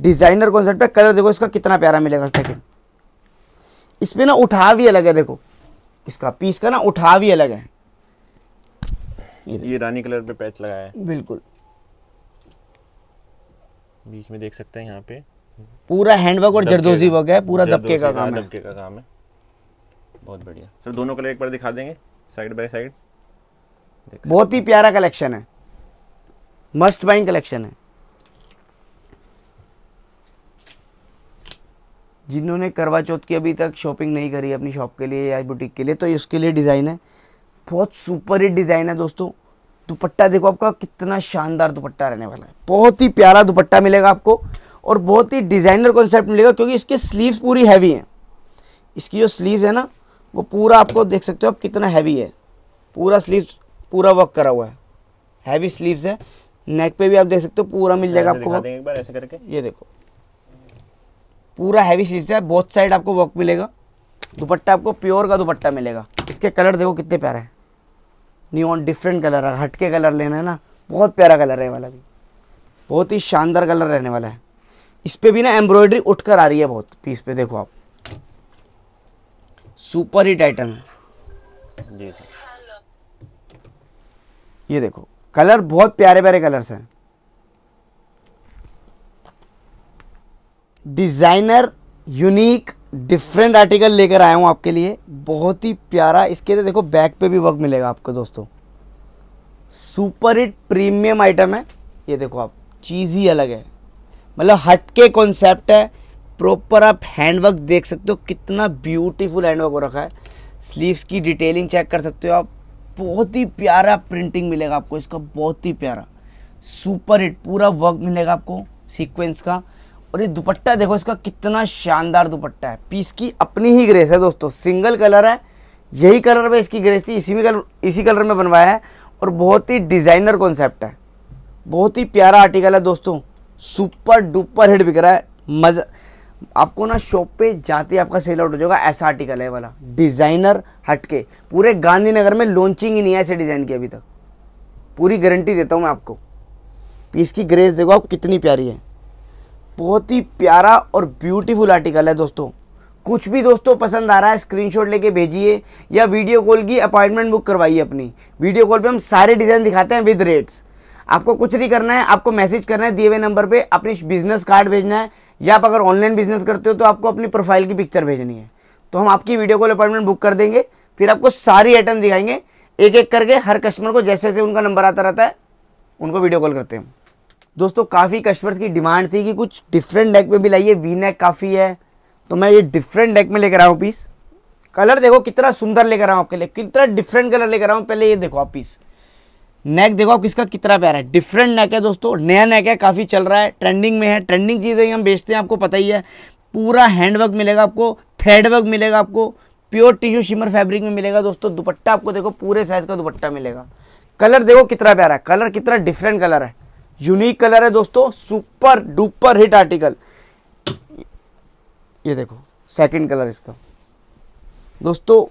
डिज़ाइनर कॉन्सेप्ट है कलर देखो इसका कितना प्यारा मिलेगा सेकेंड पर ना उठा भी अलग है देखो इसका पीस का ना उठा भी अलग है ये, ये रानी कलर पे पैच लगाया है बिल्कुल बीच में देख सकते हैं यहाँ पे पूरा हैंडवर्क और जरदोजी वर्क है पूरा दबके का काम हाँ, है दबके का काम है बहुत बढ़िया सर दोनों कलर एक बार दिखा देंगे साइड बाय साइड बहुत ही प्यारा कलेक्शन है मस्ट बाइंग कलेक्शन है जिन्होंने करवा चौथ की अभी तक शॉपिंग नहीं करी अपनी शॉप के लिए या बुटीक के लिए तो इसके लिए डिज़ाइन है बहुत सुपर हिट डिज़ाइन है दोस्तों दुपट्टा देखो आपका कितना शानदार दुपट्टा रहने वाला है बहुत ही प्यारा दुपट्टा मिलेगा आपको और बहुत ही डिज़ाइनर कॉन्सेप्ट मिलेगा क्योंकि इसके स्लीव्स पूरी हैवी हैं इसकी जो स्लीव्स है ना वो पूरा आपको देख सकते हो आप कितना हैवी है पूरा स्लीव्स पूरा वर्क करा हुआ है हैवी स्लीव्स है नेक पे भी आप देख सकते हो पूरा मिल जाएगा आपको एक बार ऐसे करके ये देखो पूरा हैवी स्लीव्स है बोथ साइड आपको वर्क मिलेगा दुपट्टा आपको प्योर का दुपट्टा मिलेगा इसके कलर देखो कितने प्यारे हैं न्यून डिफरेंट कलर है हटके कलर लेना है ना बहुत प्यारा कलर है वाला भी बहुत ही शानदार कलर रहने वाला है इस पर भी ना एम्ब्रॉयडरी उठ कर आ रही है बहुत पीस पे देखो आप सुपर ही टाइटन है ये देखो कलर बहुत प्यारे प्यारे कलर्स हैं डिज़ाइनर यूनिक डिफरेंट आर्टिकल लेकर आया हूँ आपके लिए बहुत ही प्यारा इसके लिए देखो बैक पे भी वर्क मिलेगा आपको दोस्तों सुपर हिट प्रीमियम आइटम है ये देखो आप चीज़ ही अलग है मतलब हटके कॉन्सेप्ट है प्रॉपर आप हैंडवर्क देख सकते हो कितना ब्यूटीफुल हैंडवर्क हो रखा है स्लीव्स की डिटेलिंग चेक कर सकते हो आप बहुत ही प्यारा प्रिंटिंग मिलेगा आपको इसका बहुत ही प्यारा सुपर हिट पूरा वर्क मिलेगा आपको सीक्वेंस का और ये दुपट्टा देखो इसका कितना शानदार दुपट्टा है पीस की अपनी ही ग्रेस है दोस्तों सिंगल कलर है यही कलर में इसकी ग्रेस थी इसी में कलर इसी कलर में बनवाया है और बहुत ही डिज़ाइनर कॉन्सेप्ट है बहुत ही प्यारा आर्टिकल है दोस्तों सुपर डुपर हिट बिक रहा है मज़ा आपको ना शॉप पे जाते ही आपका सेल आउट हो जाएगा ऐसा आर्टिकल है वाला डिज़ाइनर हटके पूरे गांधीनगर में लॉन्चिंग ही नहीं है ऐसे डिज़ाइन की अभी तक पूरी गारंटी देता हूँ मैं आपको पीस की ग्रेस देखो आप कितनी प्यारी है बहुत ही प्यारा और ब्यूटीफुल आर्टिकल है दोस्तों कुछ भी दोस्तों पसंद आ रहा है स्क्रीनशॉट लेके भेजिए या वीडियो कॉल की अपॉइंटमेंट बुक करवाइए अपनी वीडियो कॉल पे हम सारे डिज़ाइन दिखाते हैं विद रेट्स आपको कुछ नहीं करना है आपको मैसेज करना है दिए हुए नंबर पे अपनी बिजनेस कार्ड भेजना है या आप अगर ऑनलाइन बिजनेस करते हो तो आपको अपनी प्रोफाइल की पिक्चर भेजनी है तो हम आपकी वीडियो कॉल अपॉइंटमेंट बुक कर देंगे फिर आपको सारी आइटम दिखाएंगे एक एक करके हर कस्टमर को जैसे जैसे उनका नंबर आता रहता है उनको वीडियो कॉल करते हैं दोस्तों काफ़ी कस्टमर्स की डिमांड थी कि कुछ डिफरेंट नेक में भी लाइए वी नेक काफ़ी है तो मैं ये डिफरेंट नेक में लेकर आया हूँ पीस कलर देखो कितना सुंदर लेकर हूँ आपके लिए कितना डिफरेंट कलर लेकर हूँ पहले ये देखो आप पीस नेक देखो आप किसका कितना प्यारा है डिफरेंट नेक है दोस्तों नया नेक है काफ़ी चल रहा है ट्रेंडिंग में है ट्रेंडिंग चीज़ें हम बेचते हैं आपको पता ही है पूरा हैंडवर्क मिलेगा आपको थ्रेड वर्क मिलेगा आपको प्योर टिश्यू शिमर फैब्रिक में मिलेगा दोस्तों दुपट्टा आपको देखो पूरे साइज़ का दुपट्टा मिलेगा कलर देखो कितना प्यारा है कलर कितना डिफरेंट कलर है यूनिक कलर है दोस्तों सुपर डुपर हिट आर्टिकल ये देखो सेकंड कलर इसका दोस्तों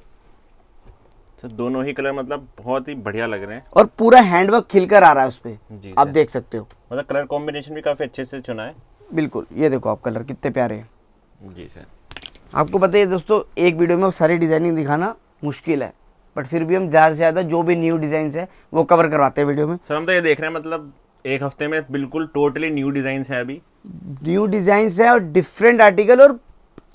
तो दोनों ही कलर मतलब बहुत ही बढ़िया लग रहे हैं और पूरा हैंडवर्क खिलकर आ रहा है उस पर आप देख सकते हो मतलब कलर कॉम्बिनेशन भी काफी अच्छे से चुना है बिल्कुल ये देखो आप कलर कितने प्यारे हैं जी सर आपको पता है दोस्तों एक वीडियो में सारी डिजाइनिंग दिखाना मुश्किल है बट फिर भी हम ज़्यादा से ज़्यादा जो भी न्यू डिजाइन है वो कवर करवाते हैं वीडियो में सर हम तो ये देख रहे हैं मतलब एक हफ्ते में बिल्कुल टोटली न्यू डिजाइन है अभी न्यू डिजाइन है और डिफरेंट आर्टिकल और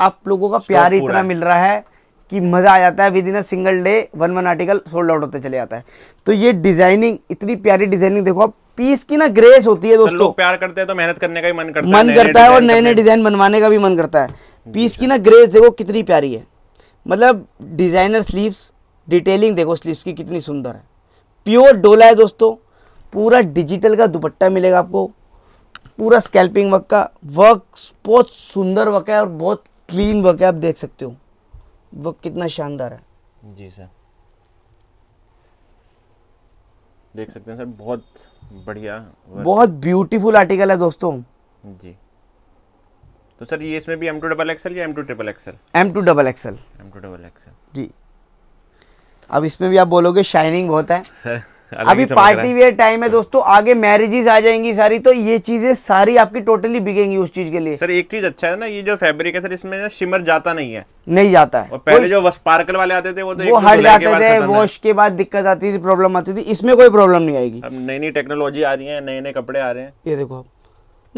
आप लोगों का प्यार इतना मिल रहा है कि मज़ा आ जाता है within a single day one one article sold out होते चले जाता है तो ये डिजाइनिंग इतनी प्यारी डिजाइनिंग देखो आप पीस की ना ग्रेस होती है दोस्तों प्यार करते हैं तो मेहनत करने का भी मन करता मन है मन करता है और नए नए डिजाइन बनवाने का भी मन करता है पीस की ना ग्रेस देखो कितनी प्यारी है मतलब डिजाइनर स्लीव्स डिटेलिंग देखो स्लीव्स की कितनी सुंदर है प्योर डोला है दोस्तों पूरा डिजिटल का दुपट्टा मिलेगा आपको पूरा स्कैल्पिंग वर्क का वर्क बहुत सुंदर वर्क है और बहुत क्लीन वर्क है आप देख सकते हो वर्क कितना शानदार है जी सर देख सकते हैं सर बहुत बढ़िया बहुत ब्यूटीफुल आर्टिकल है दोस्तों जी तो सर ये इसमें भी एम टू डबल एक्सएल या M to triple XL M to double XL M to double XL जी अब इसमें भी आप बोलोगे शाइनिंग बहुत है सर अभी पार्टी वेयर टाइम है दोस्तों आगे मैरिजेस आ जाएंगी सारी तो ये चीजें सारी आपकी टोटली बिकेंगी उस चीज के लिए सर एक चीज अच्छा है ना ये जो फैब्रिक है सर इसमें शिमर जाता नहीं है नहीं जाता है और पहले जो स्पार्कल वाले आते थे वो तो वो हट जाते थे वॉश के बाद दिक्कत आती थी प्रॉब्लम आती थी इसमें कोई प्रॉब्लम नहीं आएगी अब नई नई टेक्नोलॉजी आ रही है नए नए कपड़े आ रहे हैं ये देखो आप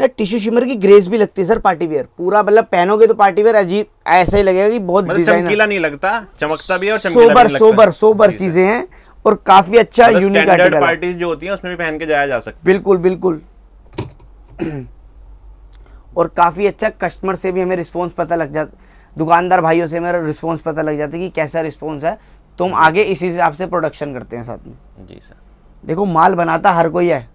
ना टिश्यू शिमर की ग्रेस भी लगती है सर पार्टी वेयर पूरा मतलब पहनोगे तो पार्टी वेयर अजीब ऐसा ही लगेगा कि बहुत मतलब चमकीला नहीं लगता चमकता भी है और सोबर सोबर सोबर चीजें हैं और काफी अच्छा यूनिक आर्टिकल पार्टीज जो होती है उसमें भी पहन के जाया जा सकता बिल्कुल बिल्कुल और काफ़ी अच्छा कस्टमर से भी हमें रिस्पॉन्स पता लग जाता दुकानदार भाइयों से मेरा रिस्पॉन्स पता लग जाता है कि कैसा रिस्पॉन्स है तो हम आगे इसी हिसाब से प्रोडक्शन करते हैं साथ में जी सर देखो माल बनाता हर कोई है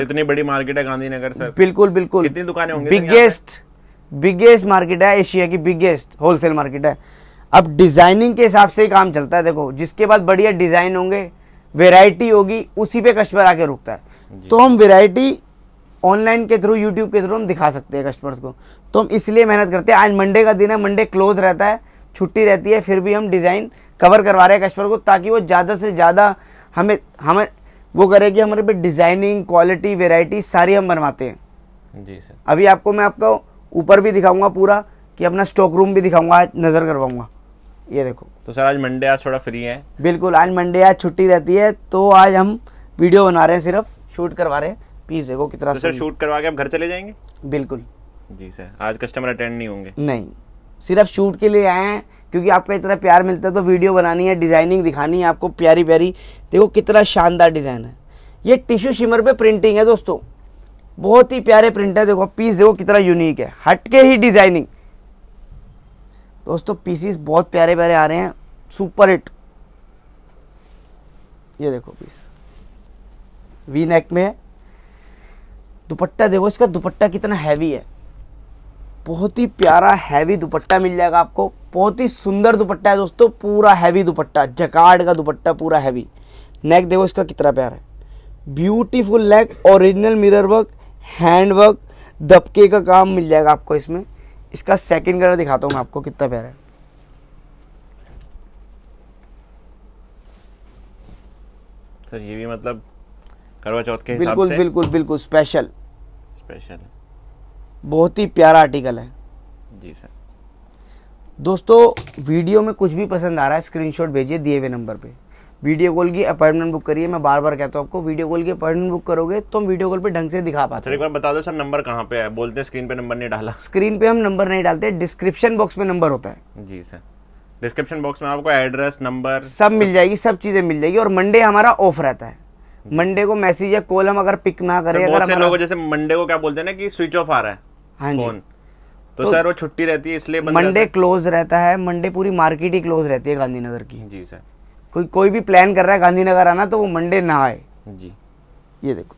इतनी बड़ी मार्केट है गांधीनगर सर बिल्कुल बिल्कुल कितनी दुकानें होंगी बिगेस्ट बिगेस्ट मार्केट है एशिया की बिगेस्ट होलसेल मार्केट है अब डिज़ाइनिंग के हिसाब से ही काम चलता है देखो जिसके बाद बढ़िया डिज़ाइन होंगे वेराइटी होगी उसी पे कस्टमर आके रुकता है तो हम वेराइटी ऑनलाइन के थ्रू यूट्यूब के थ्रू हम दिखा सकते हैं कस्टमर्स को तो हम इसलिए मेहनत करते हैं आज मंडे का दिन है मंडे क्लोज रहता है छुट्टी रहती है फिर भी हम डिज़ाइन कवर करवा रहे हैं कस्टमर को ताकि वो ज़्यादा से ज़्यादा हमें हमें वो करे कि हमारे पे डिज़ाइनिंग क्वालिटी वेराइटी सारी हम बनवाते हैं जी सर अभी आपको मैं आपका ऊपर भी दिखाऊंगा पूरा कि अपना स्टॉक रूम भी दिखाऊंगा नज़र करवाऊंगा ये देखो तो सर आज मंडे आज थोड़ा फ्री है बिल्कुल आज मंडे आज छुट्टी रहती है तो आज हम वीडियो बना रहे हैं सिर्फ शूट करवा रहे हैं पीस देखो कितना तो सर शूट करवा के आप घर चले जाएंगे बिल्कुल जी सर आज कस्टमर अटेंड नहीं होंगे नहीं सिर्फ शूट के लिए आए हैं क्योंकि आपका इतना प्यार मिलता है तो वीडियो बनानी है डिज़ाइनिंग दिखानी है आपको प्यारी प्यारी देखो कितना शानदार डिज़ाइन है ये टिश्यू शिमर पे प्रिंटिंग है दोस्तों बहुत ही प्यारे प्रिंट है देखो पीस देखो कितना यूनिक है हटके ही डिज़ाइनिंग दोस्तों पीसीस बहुत प्यारे प्यारे आ रहे हैं सुपर हिट ये देखो पीस वी नेक में है दुपट्टा देखो इसका दुपट्टा कितना हैवी है बहुत ही प्यारा हैवी दुपट्टा मिल जाएगा आपको बहुत ही सुंदर दुपट्टा है दोस्तों पूरा हैवी दुपट्टा जकार्ड का दुपट्टा पूरा हैवी नेक देखो इसका कितना प्यारा है beautiful neck original mirror work hand work दबके का काम मिल जाएगा आपको इसमें इसका सेकंड कलर दिखाता हूँ मैं आपको कितना प्यारा है सर ये भी मतलब करवा चौथ के बिल्कुल से? बिल्कुल बिल्कुल स्पेशल स्पेशल बहुत ही प्यारा आर्टिकल है जी सर दोस्तों वीडियो में कुछ भी पसंद आ रहा है स्क्रीनशॉट भेजिए दिए हुए नंबर पे वीडियो कॉल की अपॉइंटमेंट बुक करिए मैं बार बार कहता हूँ आपको वीडियो कॉल की अपॉइंटमेंट बुक करोगे तो हम वीडियो कॉल पे ढंग से दिखा पाते हैं एक बार बता दो सर नंबर कहाँ पे है बोलते हैं स्क्रीन पे नंबर नहीं डाला स्क्रीन पे हम नंबर नहीं डालते डिस्क्रिप्शन बॉक्स में नंबर होता है जी सर डिस्क्रिप्शन बॉक्स में आपको एड्रेस नंबर सब मिल जाएगी सब चीज़ें मिल जाएगी और मंडे हमारा ऑफ रहता है मंडे को मैसेज या कॉल हम अगर पिक ना करें अगर लोग जैसे मंडे को क्या बोलते हैं ना कि स्विच ऑफ आ रहा है हाँ जी तो, तो सर वो छुट्टी रहती है इसलिए मंडे क्लोज रहता है मंडे पूरी मार्केट ही क्लोज रहती है गांधीनगर की जी सर कोई कोई भी प्लान कर रहा है गांधीनगर आना तो वो मंडे ना आए जी ये देखो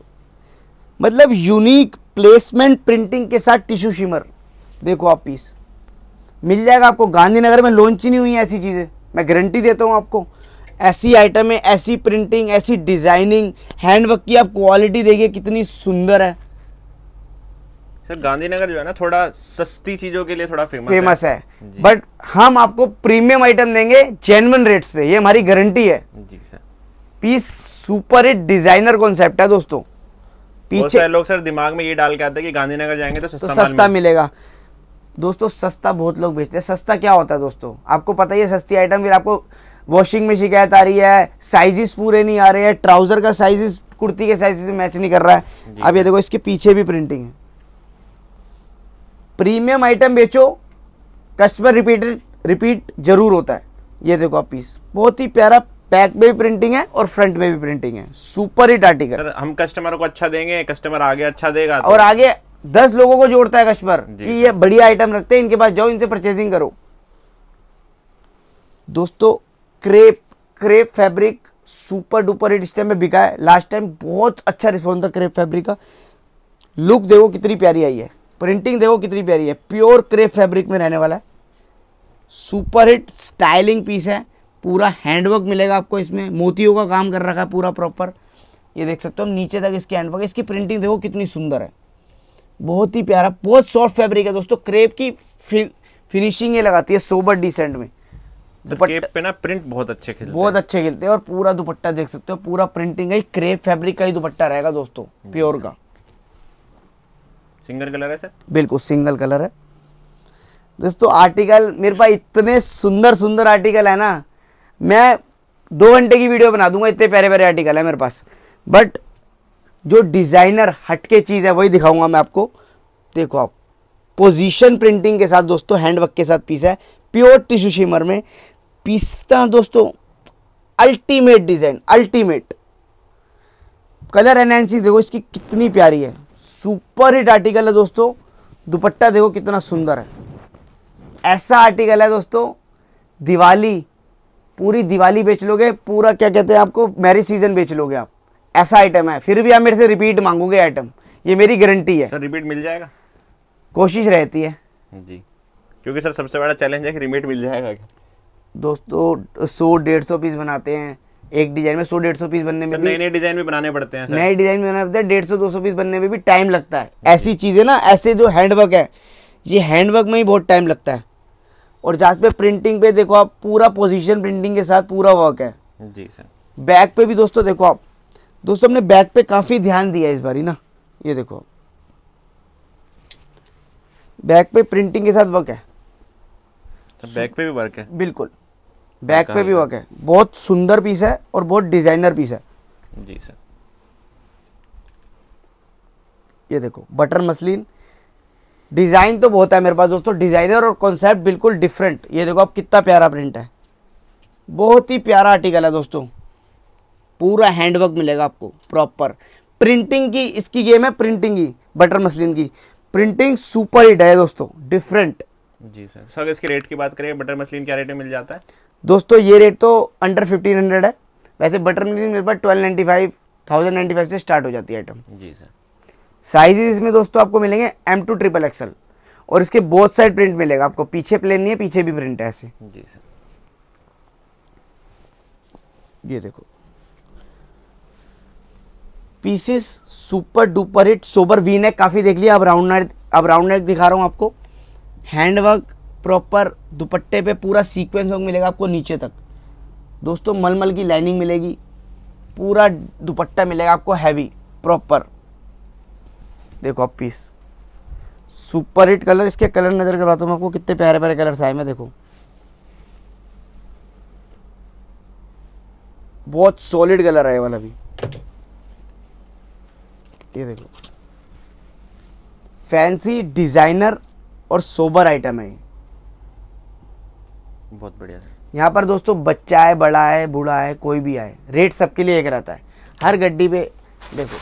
मतलब यूनिक प्लेसमेंट प्रिंटिंग के साथ टिश्यू शिमर देखो आप पीस मिल जाएगा आपको गांधीनगर में लॉन्च ही नहीं हुई ऐसी चीज़ें मैं गारंटी देता हूँ आपको ऐसी आइटमें ऐसी प्रिंटिंग ऐसी डिज़ाइनिंग हैंडवर्क की आप क्वालिटी देखिए कितनी सुंदर है सर गांधीनगर जो है ना थोड़ा सस्ती चीजों के लिए थोड़ा फेमस फेमस है, है। बट हम आपको प्रीमियम आइटम देंगे जेनवन रेट्स पे ये हमारी गारंटी है जी sir piece super hit designer concept है दोस्तों पीछे लोग सर दिमाग में ये डाल के आते हैं कि गांधीनगर जाएंगे तो सस्ता, तो सस्ता मिलेगा दोस्तों सस्ता बहुत लोग बेचते हैं सस्ता क्या होता है दोस्तों आपको पता ही है सस्ती आइटम फिर आपको वॉशिंग में शिकायत आ रही है साइजेस पूरे नहीं आ रहे हैं ट्राउजर का साइजेस कुर्ती के साइजेस मैच नहीं कर रहा है अब ये देखो इसके पीछे भी प्रिंटिंग है प्रीमियम आइटम बेचो कस्टमर रिपीटेड रिपीट जरूर होता है ये देखो आप पीस बहुत ही प्यारा बैक में भी प्रिंटिंग है और फ्रंट में भी प्रिंटिंग है सुपर हिट आर्टिकल हम कस्टमर को अच्छा देंगे कस्टमर आगे अच्छा देगा तो। और आगे दस लोगों को जोड़ता है कस्टमर कि ये बढ़िया आइटम रखते हैं इनके पास जाओ इनसे परचेजिंग करो दोस्तों crepe crepe fabric super duper hit इस टाइम में बिका है लास्ट टाइम बहुत अच्छा रिस्पॉन्स था क्रेप फैब्रिक का लुक देखो कितनी प्यारी आई है प्रिंटिंग देखो कितनी प्यारी है प्योर क्रेप फैब्रिक में रहने वाला है सुपर हिट स्टाइलिंग पीस है पूरा हैंडवर्क मिलेगा आपको इसमें मोतियों का काम कर रखा है पूरा प्रॉपर ये देख सकते हो नीचे तक इसकी हैंडवर्क इसकी प्रिंटिंग देखो कितनी सुंदर है बहुत ही प्यारा बहुत सॉफ्ट फैब्रिक है दोस्तों क्रेप की फि, फिनिशिंग ये लगाती है सोबर डिसेंट में पे ना प्रिंट बहुत अच्छे खिलते बहुत अच्छे खेलते हैं और पूरा दुपट्टा देख सकते हो पूरा प्रिंटिंग है क्रेप फैब्रिक का ही दुपट्टा रहेगा दोस्तों प्योर हम्म। का सिंगल कलर है सर बिल्कुल सिंगल कलर है दोस्तों आर्टिकल मेरे पास इतने सुंदर सुंदर आर्टिकल है ना मैं दो घंटे की वीडियो बना दूंगा इतने प्यारे प्यारे आर्टिकल है मेरे पास बट जो डिज़ाइनर हटके चीज़ है वही दिखाऊंगा मैं आपको देखो आप पोजीशन प्रिंटिंग के साथ दोस्तों हैंडवर्क के साथ पीस है प्योर टिश्यू शिमर में पीसता दोस्तों ultimate design ultimate colour enhancing देखो इसकी कितनी प्यारी है सुपर हिट आर्टिकल है दोस्तों दुपट्टा देखो कितना सुंदर है ऐसा आर्टिकल है दोस्तों दिवाली पूरी दिवाली बेच लोगे पूरा क्या कहते हैं आपको मैरिज सीजन बेच लोगे आप ऐसा आइटम है फिर भी आप मेरे से रिपीट मांगोगे आइटम ये मेरी गारंटी है सर रिपीट मिल जाएगा कोशिश रहती है जी क्योंकि सर सबसे बड़ा चैलेंज है कि रिपीट मिल जाएगा दोस्तों सौ डेढ़ सौ पीस बनाते हैं एक डिजाइन में सौ डेढ़ सौ पीस बनने में नए डिजाइन में बनाने पड़ते हैं नए डिजाइन में बनाने पड़ते हैं डेढ़ सौ दो सौ पीस बनने में भी टाइम लगता है हम्म। ऐसी चीज़ें ना ऐसे जो हैंडवर्क है ये हैंडवर्क में ही बहुत टाइम लगता है और जहाँ पे प्रिंटिंग पे देखो आप पूरा पोजिशन प्रिंटिंग के साथ पूरा वर्क है जी सर बैक पे भी दोस्तों देखो आप दोस्तों हमने बैक पे काफ़ी ध्यान दिया इस बार ना ये देखो बैक पे प्रिंटिंग के साथ वर्क है तो बैक पे भी वर्क है बिल्कुल बैक पे भी वर्क है बहुत सुंदर पीस है और बहुत डिजाइनर पीस है जी सर ये देखो बटर मसलिन डिजाइन तो बहुत है मेरे पास दोस्तों डिजाइनर और कॉन्सेप्ट बिल्कुल डिफरेंट ये देखो आप कितना प्यारा प्रिंट है बहुत ही प्यारा आर्टिकल है दोस्तों पूरा हैंडवर्क मिलेगा आपको प्रॉपर प्रिंटिंग की इसकी गेम है प्रिंटिंग की बटर मसलिन की प्रिंटिंग सुपर हिट है दोस्तों डिफरेंट जी सर सर इसके रेट की बात करें बटर मसलिन क्या रेट में मिल जाता है दोस्तों ये रेट तो अंडर फिफ्टीन हंड्रेड है वैसे बटर मिल्क मेरे पास twelve ninety five thousand ninety five से स्टार्ट हो जाती है आइटम जी सर साइजेस इसमें दोस्तों आपको मिलेंगे एम टू ट्रिपल एक्सल और इसके बहुत साइड प्रिंट मिलेगा आपको पीछे प्लेन नहीं है पीछे भी प्रिंट है ऐसे जी सर ये देखो pieces super duper hit sober V neck काफ़ी देख लिया अब राउंड नेक अब राउंड नेक दिखा रहा हूँ आपको हैंडवर्क प्रॉपर दुपट्टे पे पूरा सीक्वेंस वर्क मिलेगा आपको नीचे तक दोस्तों मलमल की लाइनिंग मिलेगी पूरा दुपट्टा मिलेगा आपको हैवी प्रॉपर देखो आप पीस सुपर हिट कलर इसके कलर नज़र करवाता हूँ आपको कितने प्यारे प्यारे कलर्स आए मैं देखो बहुत सॉलिड कलर है वाला भी ये देखो फैंसी डिज़ाइनर और सोबर आइटम है बहुत बढ़िया यहाँ पर दोस्तों बच्चा है बड़ा है बूढ़ा है कोई भी आए रेट सबके लिए एक रहता है हर गड्डी पे देखो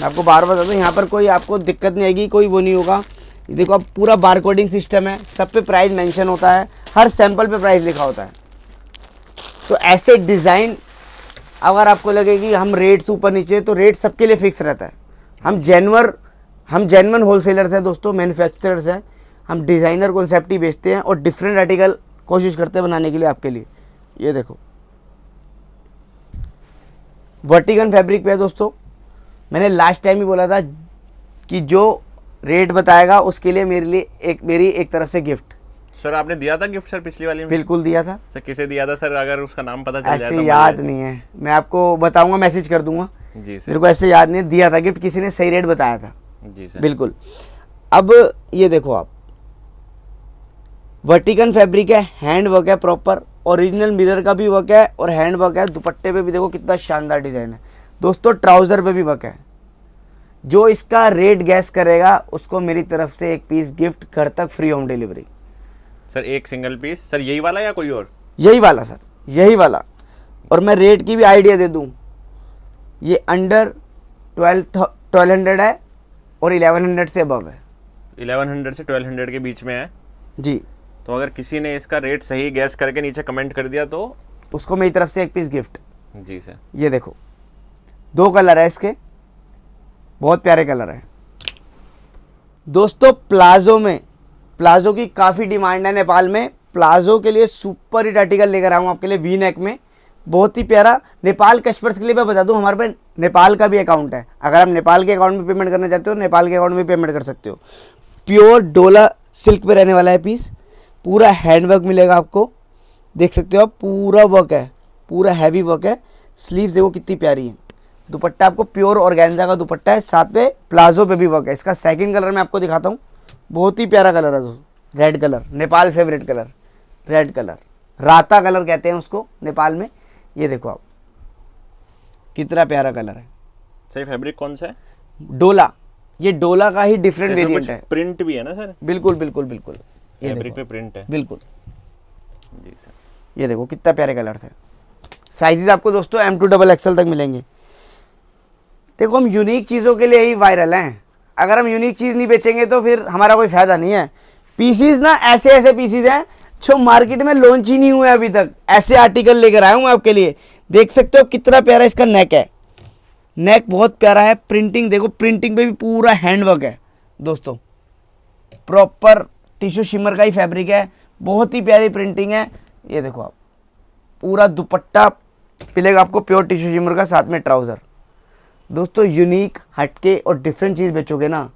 मैं आपको बार बता दूँ यहाँ पर कोई आपको दिक्कत नहीं आएगी कोई वो नहीं होगा देखो अब पूरा बार सिस्टम है सब पे प्राइस मैंशन होता है हर सैंपल पर प्राइस लिखा होता है तो ऐसे डिज़ाइन अगर आपको लगे कि हम रेट्स ऊपर नीचे तो रेट सबके लिए फिक्स रहता है हम जेनवर हम जेनवन होलसेलर्स हैं दोस्तों मैन्युफैक्चरर्स हैं हम डिज़ाइनर कॉन्सेप्ट ही बेचते हैं और डिफरेंट आर्टिकल कोशिश करते हैं बनाने के लिए आपके लिए ये देखो वर्टिगन फैब्रिक पे है दोस्तों मैंने लास्ट टाइम ही बोला था कि जो रेट बताएगा उसके लिए मेरे लिए एक मेरी एक तरफ से गिफ्ट सर आपने दिया था गिफ्ट सर पिछली वाली में बिल्कुल दिया था सर किसे दिया था सर अगर उसका नाम पता चल ऐसे तो याद नहीं है मैं आपको बताऊंगा मैसेज कर दूंगा जी सर मेरे को ऐसे याद नहीं दिया था गिफ्ट किसी ने सही रेट बताया था जी सर बिल्कुल अब ये देखो आप वर्टिकन फैब्रिक है हैंड वर्क है प्रॉपर ओरिजिनल मिरर का भी वर्क है और हैंड वर्क है दुपट्टे पे भी देखो कितना शानदार डिज़ाइन है दोस्तों ट्राउज़र पे भी वर्क है जो इसका रेट गैस करेगा उसको मेरी तरफ से एक पीस गिफ्ट घर तक फ्री होम डिलीवरी सर एक सिंगल पीस सर यही वाला या कोई और यही वाला सर यही वाला और मैं रेट की भी आइडिया दे दूँ ये अंडर ट्वेल्व ट्वेल्व हंड्रेड है और इलेवन हंड्रेड से अबव है इलेवन हंड्रेड से ट्वेल्व हंड्रेड के बीच में है जी तो अगर किसी ने इसका रेट सही गैस करके नीचे कमेंट कर दिया तो उसको मेरी तरफ से एक पीस गिफ्ट जी सर ये देखो दो कलर है इसके बहुत प्यारे कलर है दोस्तों प्लाजो में प्लाजो की काफ़ी डिमांड है नेपाल में प्लाजो के लिए सुपर हिट आर्टिकल लेकर आऊँ आपके लिए वी नेक में बहुत ही प्यारा नेपाल कस्टमर्स के लिए मैं बता दूं हमारे पे नेपाल का भी अकाउंट है अगर आप नेपाल के अकाउंट में पेमेंट करना चाहते हो नेपाल के अकाउंट में पेमेंट कर सकते हो प्योर डोला सिल्क पे रहने वाला है पीस पूरा हैंड वर्क मिलेगा आपको देख सकते हो आप पूरा वर्क है पूरा हैवी वर्क है स्लीव्स देखो कितनी प्यारी है दुपट्टा आपको प्योर ऑर्गेन्जा का दुपट्टा है साथ में प्लाजो पे भी वर्क है इसका सेकंड कलर मैं आपको दिखाता हूँ बहुत ही प्यारा कलर है दोस्तों red colour Nepal favourite colour red colour राता कलर कहते हैं उसको नेपाल में ये देखो आप कितना प्यारा कलर है सही फैब्रिक कौन सा है डोला ये डोला का ही डिफरेंट वेरिएंट है प्रिंट भी है ना सर बिल्कुल बिल्कुल बिल्कुल ये देखो पे प्रिंट है बिल्कुल ये देखो कितना प्यारे कलर है साइजेस आपको दोस्तों एम टू डबल एक्सएल तक मिलेंगे देखो हम यूनिक चीज़ों के लिए ही वायरल हैं अगर हम यूनिक चीज़ नहीं बेचेंगे तो फिर हमारा कोई फ़ायदा नहीं है पीसीज ना ऐसे ऐसे पीसीज हैं जो मार्केट में लॉन्च ही नहीं हुए अभी तक ऐसे आर्टिकल लेकर आया हूँ आपके लिए देख सकते हो कितना प्यारा इसका नेक है नेक बहुत प्यारा है प्रिंटिंग देखो प्रिंटिंग पे भी पूरा हैंडवर्क है दोस्तों प्रॉपर टिश्यू शिमर का ही फैब्रिक है बहुत ही प्यारी प्रिंटिंग है ये देखो आप पूरा दुपट्टा मिलेगा आपको प्योर टिश्यू शिमर का साथ में ट्राउज़र दोस्तों यूनिक हटके और डिफरेंट चीज़ बेचोगे ना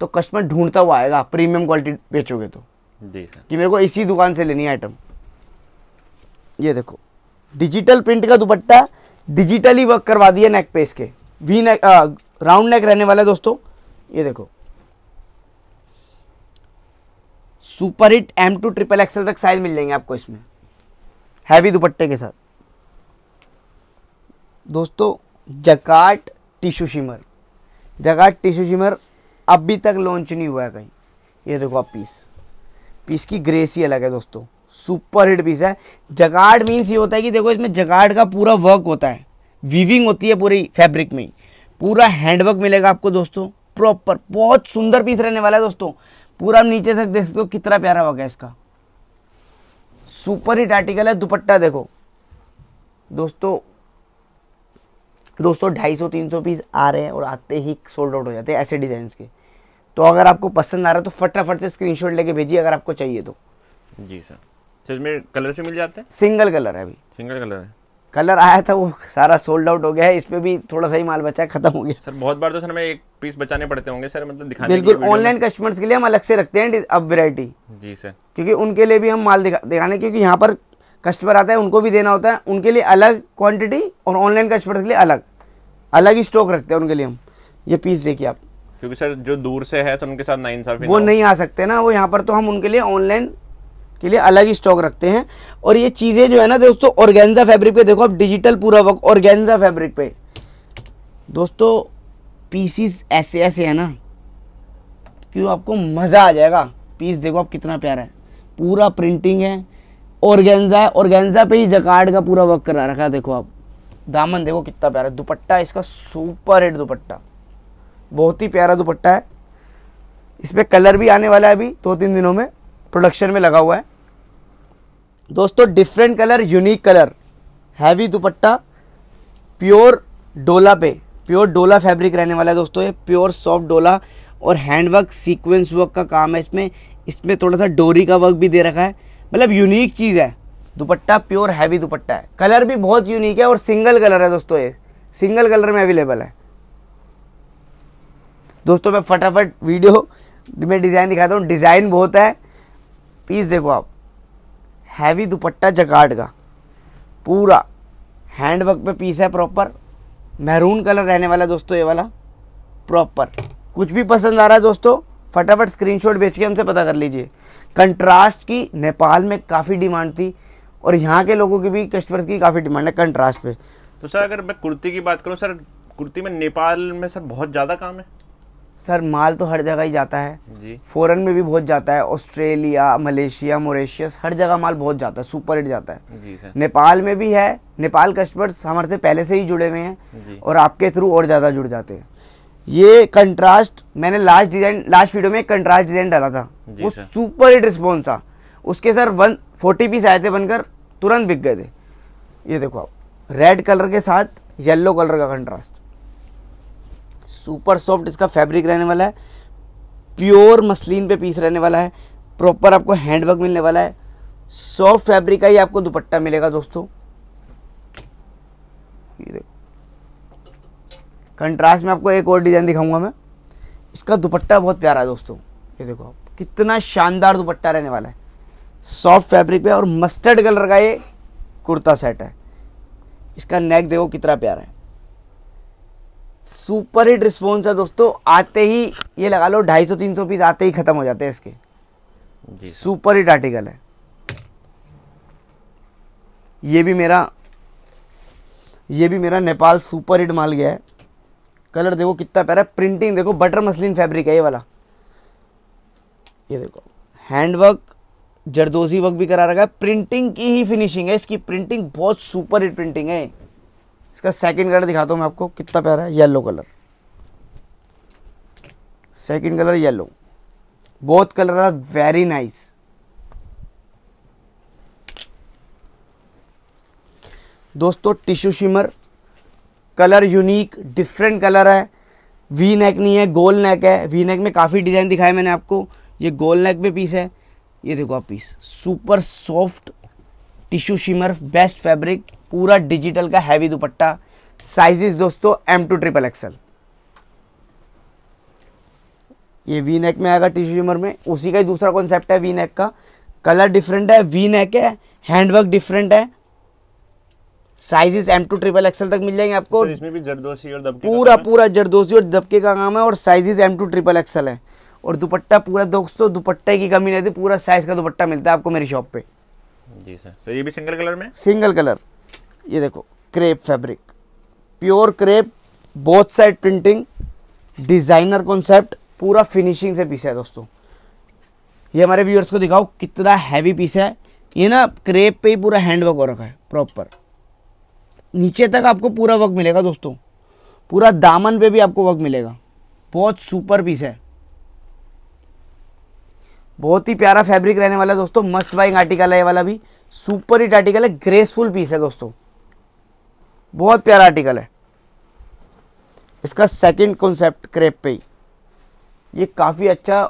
तो कस्टमर ढूंढता हुआ आएगा प्रीमियम क्वालिटी बेचोगे तो कि मेरे को इसी दुकान से लेनी है आइटम ये देखो डिजिटल प्रिंट का दुपट्टा डिजिटली वर्क करवा दिया नेक पे इसके वी नेक राउंड नेक रहने वाला है दोस्तों ये देखो super hit M to triple XL तक साइज मिल जाएंगे आपको इसमें हैवी दुपट्टे के साथ दोस्तों jacquard tissue shimmer jacquard tissue shimmer अभी तक लॉन्च नहीं हुआ है कहीं ये देखो आप पीस पीस की ग्रेस ही अलग है दोस्तों सुपर हिट पीस है जगाड़ मीन्स ये होता है कि देखो इसमें जगाड़ का पूरा वर्क होता है वीविंग होती है पूरी फैब्रिक में पूरा हैंडवर्क मिलेगा आपको दोस्तों प्रॉपर बहुत सुंदर पीस रहने वाला है दोस्तों पूरा नीचे से देख सकते हो कितना प्यारा होगा इसका सुपर हिट आर्टिकल है दुपट्टा देखो दोस्तों दोस्तों ढाई सौ तीन सौ पीस आ रहे हैं और आते ही सोल्ड आउट हो जाते हैं ऐसे डिज़ाइन के तो अगर आपको पसंद आ रहा है तो फटाफट से स्क्रीनशॉट लेके भेजिए अगर आपको चाहिए तो जी सर कलर तो से मिल जाते हैं सिंगल कलर है अभी सिंगल कलर है कलर आया था वो सारा सोल्ड आउट हो गया है इसमें भी थोड़ा सा ही माल बचा है खत्म हो गया सर बहुत बार तो सर हमें एक पीस बचाने पड़ते होंगे सर मतलब दिखाने बिल्कुल ऑनलाइन कस्टमर्स के लिए हम अलग से रखते हैं अब वैरायटी जी सर क्योंकि उनके लिए भी हम माल दिखा दिखाने क्योंकि यहाँ पर कस्टमर आता है उनको भी देना होता है उनके लिए अलग क्वान्टिटी और ऑनलाइन कस्टमर के लिए अलग अलग ही स्टॉक रखते हैं उनके लिए हम ये पीस देखिए आप क्योंकि सर जो दूर से है तो उनके साथ नाइन वो नहीं आ सकते ना वो यहाँ पर तो हम उनके लिए ऑनलाइन के लिए अलग ही स्टॉक रखते हैं और ये चीज़ें जो है ना दोस्तों ऑर्गेन्जा फैब्रिक पे देखो आप डिजिटल पूरा वर्क ऑर्गेन्जा फैब्रिक पे दोस्तों पीसीस ऐसे ऐसे है ना क्यों आपको मज़ा आ जाएगा पीस देखो आप कितना प्यारा है पूरा प्रिंटिंग है ऑर्गेन्जा है ऑर्गेन्जा पे ही जकार्ड का पूरा वर्क करा रखा है देखो आप दामन देखो कितना प्यारा दुपट्टा इसका सुपर रेड दुपट्टा बहुत ही प्यारा दुपट्टा है इस पर कलर भी आने वाला है अभी दो तीन दिनों में प्रोडक्शन में लगा हुआ है दोस्तों different colour unique colour heavy दुपट्टा प्योर डोला पे प्योर डोला फैब्रिक रहने वाला है दोस्तों ये प्योर सॉफ्ट डोला और हैंडवर्क सीक्वेंस वर्क का काम है इसमें इसमें थोड़ा सा डोरी का वर्क भी दे रखा है मतलब यूनिक चीज़ है दुपट्टा प्योर हैवी दुपट्टा है कलर भी बहुत यूनिक है और सिंगल कलर है दोस्तों ये सिंगल कलर में अवेलेबल है दोस्तों मैं फटाफट वीडियो में डिज़ाइन दिखाता हूँ डिज़ाइन बहुत है पीस देखो आप हैवी दुपट्टा जकार्ड का पूरा हैंडवर्क पे पीस है प्रॉपर महरून कलर रहने वाला दोस्तों ये वाला प्रॉपर कुछ भी पसंद आ रहा है दोस्तों फटाफट स्क्रीनशॉट बेच के हमसे पता कर लीजिए कंट्रास्ट की नेपाल में काफ़ी डिमांड थी और यहाँ के लोगों की भी कस्टमर्स की काफ़ी डिमांड है कंट्रास्ट पे तो सर अगर मैं कुर्ती की बात करूँ सर कुर्ती में नेपाल में सर बहुत ज़्यादा काम है सर माल तो हर जगह ही जाता है फॉरन में भी बहुत जाता है ऑस्ट्रेलिया मलेशिया मोरिशियस हर जगह माल बहुत जाता है सुपर हिट जाता है नेपाल में भी है नेपाल कस्टमर्स हमारे से पहले से ही जुड़े हुए हैं और आपके थ्रू और ज़्यादा जुड़ जाते हैं ये कंट्रास्ट मैंने लास्ट डिजाइन लास्ट वीडियो में कंट्रास्ट डिजाइन डाला था वो सुपर हिट रिस्पॉन्स था उसके सर वन फोर्टी पीस आए थे बनकर तुरंत बिक गए थे ये देखो आप रेड कलर के साथ येलो कलर का कंट्रास्ट सुपर सॉफ्ट इसका फैब्रिक रहने वाला है प्योर मसलिन पे पीस रहने वाला है प्रॉपर आपको हैंडवर्क मिलने वाला है सॉफ्ट फैब्रिक का ही आपको दुपट्टा मिलेगा दोस्तों कंट्रास्ट में आपको एक और डिज़ाइन दिखाऊंगा मैं इसका दुपट्टा बहुत प्यारा है दोस्तों ये देखो आप कितना शानदार दुपट्टा रहने वाला है सॉफ्ट फैब्रिक पे और मस्टर्ड कलर का ये कुर्ता सेट है इसका नेक देखो कितना प्यारा है सुपर हिट रिस्पॉन्स है दोस्तों आते ही ये लगा लो ढाई सौ तीन सौ पीस आते ही खत्म हो जाते हैं इसके सुपर हिट आर्टिकल है ये भी मेरा ये भी मेरा नेपाल सुपर हिट माल गया है कलर देखो कितना प्यारा प्रिंटिंग देखो बटर मसलिन फैब्रिक है ये वाला ये देखो हैंडवर्क जरदोजी वर्क भी करा रखा है प्रिंटिंग की ही फिनिशिंग है इसकी प्रिंटिंग बहुत सुपर हिट प्रिंटिंग है इसका सेकंड कलर दिखाता हूँ मैं आपको कितना प्यारा है yellow colour second colour yellow बहुत कलर आर वेरी नाइस दोस्तों tissue shimmer colour unique different colour है वी नेक नहीं है गोल नेक है वी नेक में काफ़ी डिज़ाइन दिखाया मैंने आपको ये गोल नेक में पीस है ये देखो आप piece super soft tissue shimmer best fabric पूरा डिजिटल का हैवी दुपट्टा साइजेस दोस्तों एम टू ट्रिपल एक्सएल ये वी नेक में आएगा टिश्यू यूमर में उसी का ही दूसरा कॉन्सेप्ट है वी नेक का कलर डिफरेंट है वी नेक है हैंडवर्क डिफरेंट है sizes M to triple XL तक मिल जाएंगे आपको इसमें भी जरदोसी और दबके पूरा पूरा जरदोसी और दबके का काम है और sizes M to triple XL है और दुपट्टा पूरा दोस्तों दुपट्टे की कमी नहीं थी पूरा साइज का दुपट्टा मिलता है आपको मेरी शॉप पे जी सर तो ये भी सिंगल कलर में सिंगल कलर ये देखो crepe fabric pure crepe both side printing designer concept पूरा फिनिशिंग से पीस है दोस्तों ये हमारे व्यूअर्स को दिखाओ कितना हैवी पीस है ये ना क्रेप पे ही पूरा हैंड वर्क हो रखा है प्रॉपर नीचे तक आपको पूरा वर्क मिलेगा दोस्तों पूरा दामन पे भी आपको वर्क मिलेगा बहुत सुपर पीस है बहुत ही प्यारा फैब्रिक रहने वाला है दोस्तों मस्ट बाइंग आर्टिकल है ये वाला भी सुपर हिट आर्टिकल है ग्रेसफुल पीस है दोस्तों बहुत प्यारा आर्टिकल है इसका सेकंड कॉन्सेप्ट क्रेप पे ही ये काफ़ी अच्छा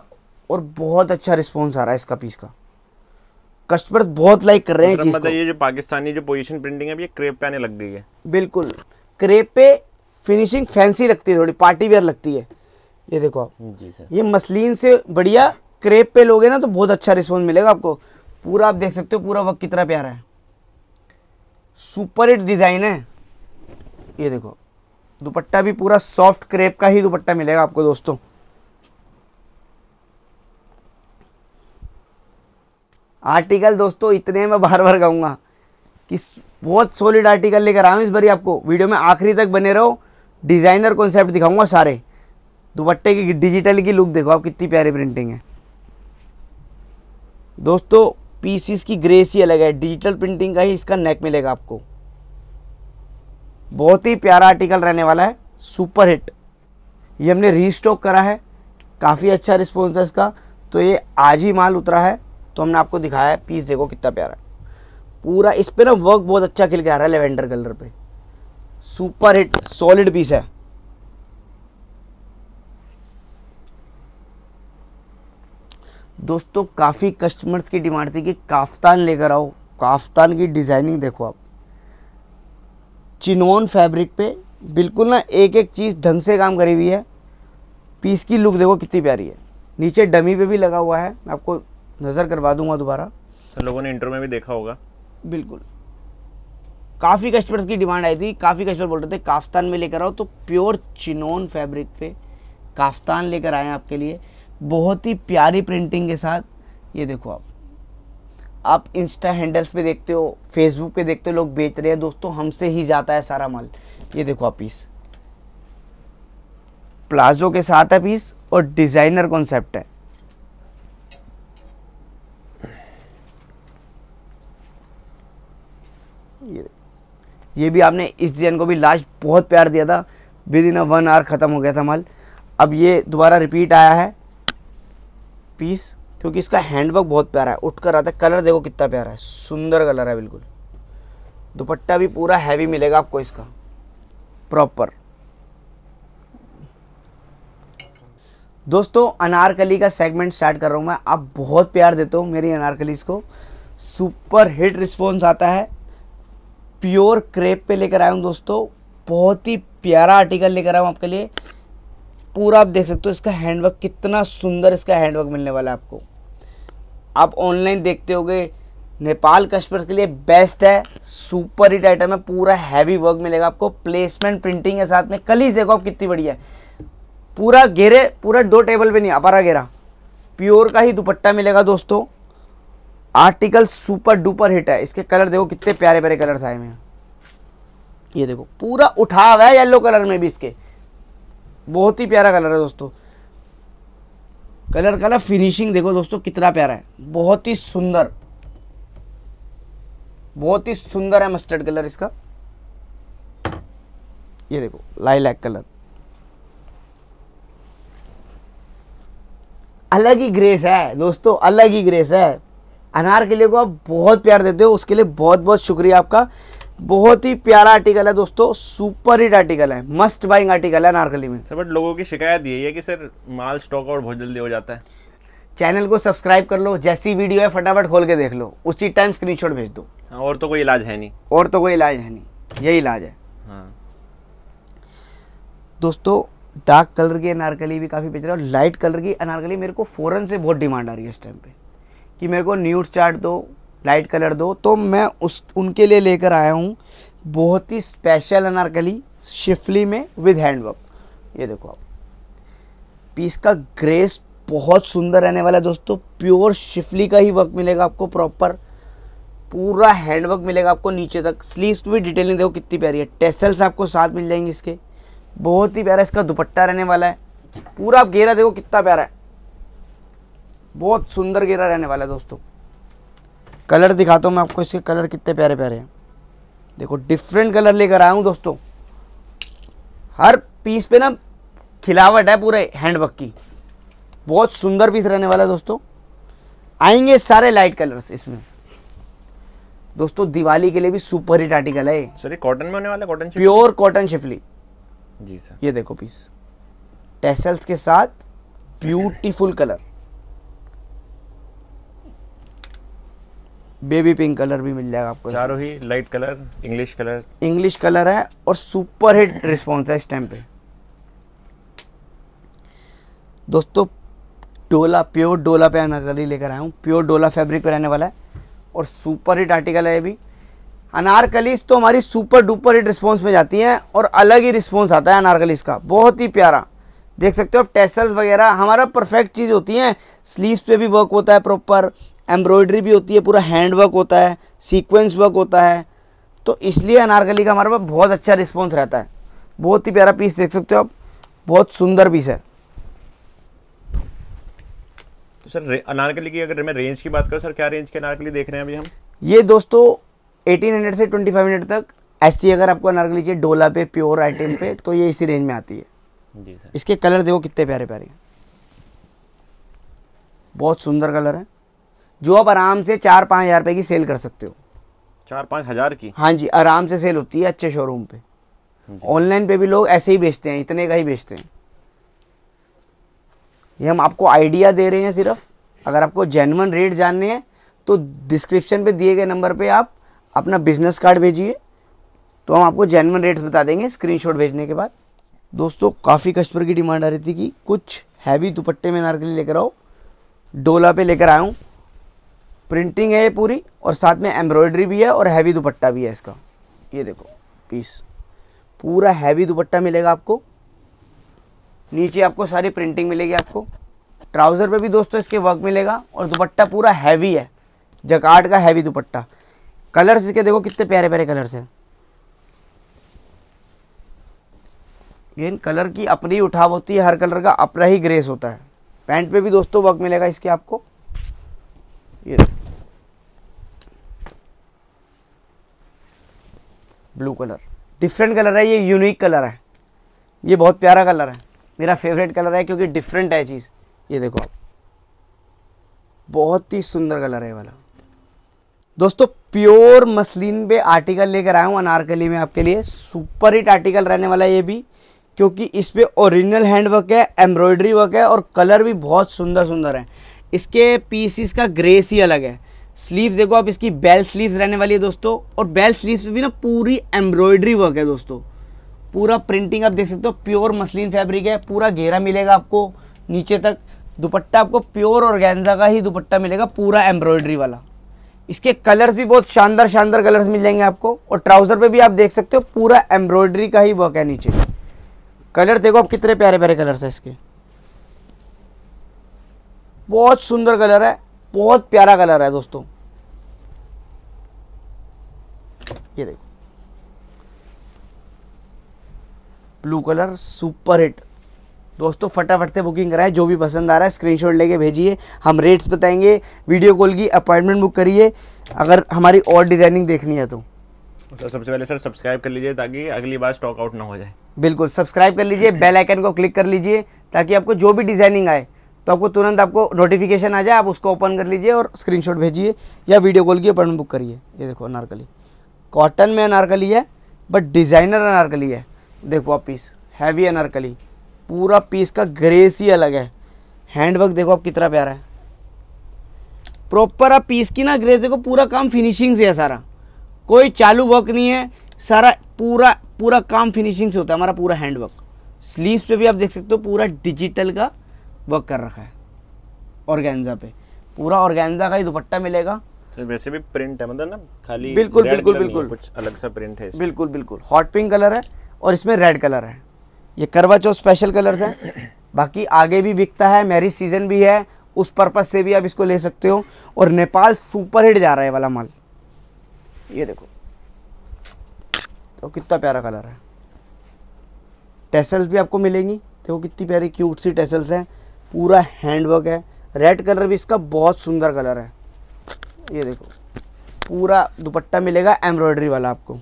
और बहुत अच्छा रिस्पॉन्स आ रहा है इसका पीस का कस्टमर बहुत लाइक कर रहे हैं मतलब चीज़ मतलब ये जो पाकिस्तानी जो पोजीशन प्रिंटिंग है ये क्रेप पे आने लग गई है बिल्कुल क्रेप पे फिनिशिंग फैंसी लगती है थोड़ी पार्टी वेयर लगती है ये देखो आप जी सर ये मसलिन से बढ़िया क्रेप पे लोगे ना तो बहुत अच्छा रिस्पॉन्स मिलेगा आपको पूरा आप देख सकते हो पूरा वक्त कितना प्यारा है सुपर हिट डिज़ाइन है ये देखो दुपट्टा भी पूरा सॉफ्ट क्रेप का ही दुपट्टा मिलेगा आपको दोस्तों आर्टिकल दोस्तों इतने मैं बार बार कहूँगा कि बहुत सॉलिड आर्टिकल लेकर आऊँ इस बारी आपको वीडियो में आखिरी तक बने रहो डिज़ाइनर कॉन्सेप्ट दिखाऊंगा सारे दुपट्टे की डिजिटल की लुक देखो आप कितनी प्यारी प्रिंटिंग है दोस्तों पीसीस की ग्रेस ही अलग है डिजिटल प्रिंटिंग का ही इसका नेक मिलेगा आपको बहुत ही प्यारा आर्टिकल रहने वाला है सुपर हिट ये हमने रीस्टॉक करा है काफ़ी अच्छा रिस्पॉन्स है इसका तो ये आज ही माल उतरा है तो हमने आपको दिखाया है पीस देखो कितना प्यारा है पूरा इस पर ना वर्क बहुत अच्छा खिल के आ रहा है लेवेंडर कलर पे सुपर हिट सॉलिड पीस है दोस्तों काफ़ी कस्टमर्स की डिमांड थी कि काफ्तान लेकर आओ काफ्तान की डिज़ाइनिंग देखो आप चिनोन फैब्रिक पे बिल्कुल ना एक एक चीज़ ढंग से काम करी हुई है पीस की लुक देखो कितनी प्यारी है नीचे डमी पे भी लगा हुआ है मैं आपको नज़र करवा दूंगा दोबारा लोगों ने इंटर में भी देखा होगा बिल्कुल काफ़ी कस्टमर्स की डिमांड आई थी काफ़ी कस्टमर बोल रहे थे काफ्तान में लेकर आओ तो प्योर चिनोन फैब्रिक पे काफ्तान लेकर आए आपके लिए बहुत ही प्यारी प्रिंटिंग के साथ ये देखो आप आप इंस्टा हैंडल्स पे देखते हो फेसबुक पे देखते हो लोग बेच रहे हैं दोस्तों हमसे ही जाता है सारा माल ये देखो आप पीस प्लाजो के साथ है पीस और डिज़ाइनर कॉन्सेप्ट है ये ये भी आपने इस डिज़ाइन को भी लास्ट बहुत प्यार दिया था within a one hour ख़त्म हो गया था माल अब ये दोबारा रिपीट आया है पीस क्योंकि इसका हैंडवर्क बहुत प्यारा है उठ कर आता है कलर देखो कितना प्यारा है सुंदर कलर है बिल्कुल दुपट्टा भी पूरा हैवी मिलेगा आपको इसका प्रॉपर दोस्तों अनारकली का सेगमेंट स्टार्ट कर रहा हूँ मैं आप बहुत प्यार देते हो मेरी अनारकली को सुपर हिट रिस्पॉन्स आता है प्योर क्रेप पे लेकर आया हूँ दोस्तों बहुत ही प्यारा आर्टिकल लेकर आया हूँ आपके लिए पूरा आप देख सकते हो इसका हैंडवर्क कितना सुंदर इसका हैंडवर्क मिलने वाला है आपको आप ऑनलाइन देखते होगे नेपाल कस्टमर्स के लिए बेस्ट है सुपर हिट आइटम है पूरा हैवी वर्क मिलेगा आपको प्लेसमेंट प्रिंटिंग के साथ में कल ही देखो आप कितनी बढ़िया है पूरा घेरे पूरा दो टेबल पे नहीं अपारा घेरा प्योर का ही दुपट्टा मिलेगा दोस्तों आर्टिकल सुपर डुपर हिट है इसके कलर देखो कितने प्यारे प्यारे कलर्स आए हुए हैं ये देखो पूरा उठा हुआ है येलो कलर में भी इसके बहुत ही प्यारा कलर है दोस्तों कलर का ना फिनिशिंग देखो दोस्तों कितना प्यारा है बहुत ही सुंदर बहुत ही सुंदर है मस्टर्ड कलर इसका ये देखो लाइलैक कलर अलग ही ग्रेस है दोस्तों अलग ही ग्रेस है अनार के लिए को आप बहुत प्यार देते हो उसके लिए बहुत बहुत शुक्रिया आपका बहुत ही प्यारा आर्टिकल है दोस्तों सुपर हिट आर्टिकल है मस्ट बाइंग आर्टिकल है नारकली में सर बट लोगों की शिकायत यही है कि सर माल स्टॉक और बहुत जल्दी हो जाता है चैनल को सब्सक्राइब कर लो जैसी वीडियो है फटाफट खोल के देख लो उसी टाइम स्क्रीनशॉट भेज दो हाँ, और तो कोई इलाज है नहीं और तो कोई इलाज है नहीं यही इलाज है हाँ। दोस्तों डार्क कलर की अनारकली भी काफ़ी बेच रहा है और लाइट कलर की अनारकली मेरे को फ़ौरन से बहुत डिमांड आ रही है इस टाइम पे कि मेरे को न्यूज चार्ट दो लाइट कलर दो तो मैं उस उनके लिए लेकर आया हूँ बहुत ही स्पेशल अनारकली शिफली में विद हैंडवर्क ये देखो आप पीस का ग्रेस बहुत सुंदर रहने वाला है दोस्तों प्योर शिफली का ही वर्क मिलेगा आपको प्रॉपर पूरा हैंडवर्क मिलेगा आपको नीचे तक स्लीव्स भी डिटेलिंग देखो कितनी प्यारी है टेसल्स आपको साथ मिल जाएंगे इसके बहुत ही प्यारा इसका दुपट्टा रहने वाला है पूरा आप घेरा देखो कितना प्यारा है बहुत सुंदर घेरा रहने वाला है दोस्तों कलर दिखाता हूँ मैं आपको इसके कलर कितने प्यारे प्यारे हैं देखो डिफरेंट कलर लेकर आया हूँ दोस्तों हर पीस पे ना खिलावट है पूरे हैंडवर्क की बहुत सुंदर पीस रहने वाला है दोस्तों आएंगे सारे लाइट कलर्स इसमें दोस्तों दिवाली के लिए भी सुपर हिट आर्टिकल है सर कॉटन में होने वाला कॉटन प्योर कॉटन शिफली जी सर ये देखो पीस टेसल्स के साथ beautiful colour baby pink colour भी मिल जाएगा आपको चारों ही light colour English colour English colour है और सुपर हिट रिस्पॉन्स है इस टाइम पे दोस्तों डोला प्योर डोला पे अनारकली लेकर आया हूँ प्योर डोला फैब्रिक पे रहने वाला है और सुपर हिट आर्टिकल है ये भी अनारकलीस तो हमारी सुपर डुपर हिट रिस्पॉन्स में जाती है और अलग ही रिस्पॉन्स आता है अनारकलीस का बहुत ही प्यारा देख सकते हो आप टेसल्स वगैरह हमारा परफेक्ट चीज़ होती है स्लीव्स पे भी वर्क होता है प्रॉपर एम्ब्रॉयडरी भी होती है पूरा हैंड वर्क होता है सीक्वेंस वर्क होता है तो इसलिए अनारकली का हमारे पास बहुत अच्छा रिस्पॉन्स रहता है बहुत ही प्यारा पीस देख सकते हो आप बहुत सुंदर पीस है तो सर अनारकली की अगर मैं रेंज की बात करूँ सर क्या रेंज के अनारकली देख रहे हैं अभी हम ये दोस्तों हंड्रेड से 2500 तक ऐसी अगर आपको अनारकली चाहिए डोला पे प्योर आइटम पे तो ये इसी रेंज में आती है जी इसके कलर देखो कितने प्यारे प्यारे बहुत सुंदर कलर है जो आप आराम से चार पाँच हज़ार रुपये की सेल कर सकते हो चार पाँच हज़ार की हाँ जी आराम से सेल होती है अच्छे शोरूम पे ऑनलाइन पे भी लोग ऐसे ही बेचते हैं इतने का ही बेचते हैं ये हम आपको आइडिया दे रहे हैं सिर्फ अगर आपको जेनवन रेट जानने हैं तो डिस्क्रिप्शन पे दिए गए नंबर पे आप अपना बिजनेस कार्ड भेजिए तो हम आपको जेनवन रेट्स बता देंगे स्क्रीनशॉट भेजने के बाद दोस्तों काफ़ी कस्टमर की डिमांड आ रही थी कि कुछ हैवी दुपट्टे में नारकली लेकर आओ डोला पे लेकर आया हूँ प्रिंटिंग है ये पूरी और साथ में एम्ब्रॉयडरी भी है और हैवी दुपट्टा भी है इसका ये देखो पीस पूरा हैवी दुपट्टा मिलेगा आपको नीचे आपको सारी प्रिंटिंग मिलेगी आपको ट्राउज़र पे भी दोस्तों इसके वर्क मिलेगा और दुपट्टा पूरा हैवी है जकार्ड का हैवी दुपट्टा कलर्स इसके देखो कितने प्यारे प्यारे कलर्स हैं गेन कलर की अपनी उठाव होती है हर कलर का अपना ही ग्रेस होता है पैंट पे भी दोस्तों वर्क मिलेगा इसके आपको ये देखो ब्लू कलर डिफरेंट कलर है ये यूनिक कलर है ये बहुत प्यारा कलर है मेरा फेवरेट कलर है क्योंकि डिफरेंट है चीज़ ये देखो आप बहुत ही सुंदर कलर है वाला दोस्तों प्योर मसलिन पे आर्टिकल लेकर आया हूँ अनारकली में आपके लिए सुपर हिट आर्टिकल रहने वाला है ये भी क्योंकि इस पर ओरिजिनल हैंड वर्क है एम्ब्रॉयडरी वर्क है और कलर भी बहुत सुंदर सुंदर है इसके पीसीस का ग्रेस ही अलग है स्लीव्स देखो आप इसकी बेल स्लीव्स रहने वाली है दोस्तों और बेल स्लीव्स भी ना पूरी एम्ब्रॉयडरी वर्क है दोस्तों पूरा प्रिंटिंग आप देख सकते हो प्योर मसलिन फैब्रिक है पूरा घेरा मिलेगा आपको नीचे तक दुपट्टा आपको प्योर और गेंजा का ही दुपट्टा मिलेगा पूरा एम्ब्रॉयडरी वाला इसके कलर्स भी बहुत शानदार शानदार कलर्स मिल जाएंगे आपको और ट्राउज़र पे भी आप देख सकते हो पूरा एम्ब्रॉयडरी का ही वर्क है नीचे कलर देखो आप कितने प्यारे प्यारे कलर्स है इसके बहुत सुंदर कलर है बहुत प्यारा कलर है दोस्तों ये देखो ब्लू कलर सुपर हिट दोस्तों फटाफट से बुकिंग कराएं जो भी पसंद आ रहा है स्क्रीनशॉट लेके भेजिए हम रेट्स बताएंगे वीडियो कॉल की अपॉइंटमेंट बुक करिए अगर हमारी और डिज़ाइनिंग देखनी है तो सर तो सबसे पहले सर सब्सक्राइब कर लीजिए ताकि अगली बार स्टॉक आउट ना हो जाए बिल्कुल सब्सक्राइब कर लीजिए बेल आइकन को क्लिक कर लीजिए ताकि आपको जो भी डिज़ाइनिंग आए तो आपको तुरंत आपको नोटिफिकेशन आ जाए आप उसको ओपन कर लीजिए और स्क्रीनशॉट भेजिए या वीडियो कॉल की अपॉइंटमेंट बुक करिए ये देखो अनारकली कॉटन में अनारकली है बट डिज़ाइनर अनारकली है देखो आप पीस हैवी अनारकली पूरा पीस का ग्रेस ही अलग है हैंडवर्क देखो आप कितना प्यारा है प्रॉपर आप पीस की ना ग्रेस देखो पूरा काम फिनिशिंग से है सारा कोई चालू वर्क नहीं है सारा पूरा पूरा काम फिनिशिंग से होता है हमारा पूरा हैंडवर्क स्लीव्स पे भी आप देख सकते हो पूरा डिजिटल का वर्क कर रखा है ऑर्गेंजा पे पूरा ऑर्गेंजा का ही दुपट्टा मिलेगा तो वैसे भी प्रिंट है मतलब ना खाली बिल्कुल बिल्कुल बिल्कुल कुछ अलग सा प्रिंट है बिल्कुल बिल्कुल हॉट पिंक कलर है और इसमें रेड कलर है ये करवा चौथ स्पेशल कलर्स हैं बाकी आगे भी बिकता है मैरिज सीजन भी है उस पर्पज से भी आप इसको ले सकते हो और नेपाल सुपर हिट जा रहा है वाला माल ये देखो तो कितना प्यारा कलर है टेसल्स भी आपको मिलेंगी देखो कितनी प्यारी क्यूट सी टेसल्स हैं पूरा हैंडवर्क है रेड कलर भी इसका बहुत सुंदर कलर है ये देखो पूरा दुपट्टा मिलेगा एम्ब्रॉयडरी वाला आपको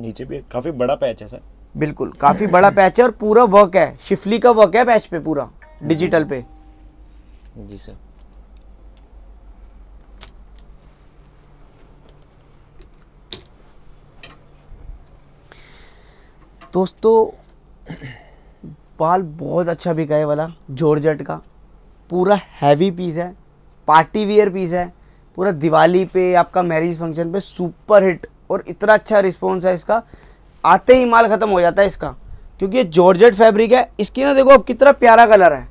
नीचे भी काफ़ी बड़ा पैच है सर बिल्कुल काफ़ी बड़ा पैच है और पूरा वर्क है शिफली का वर्क है पैच पे पूरा डिजिटल हम्म। पे जी सर दोस्तों भोपाल बहुत अच्छा बिका है वाला जॉर्जट का पूरा हैवी पीस है पार्टी वियर पीस है पूरा दिवाली पे आपका मैरिज फंक्शन पे सुपर हिट और इतना अच्छा रिस्पॉन्स है इसका आते ही माल ख़त्म हो जाता है इसका क्योंकि ये जॉर्जट फैब्रिक है इसकी ना देखो अब कितना प्यारा कलर है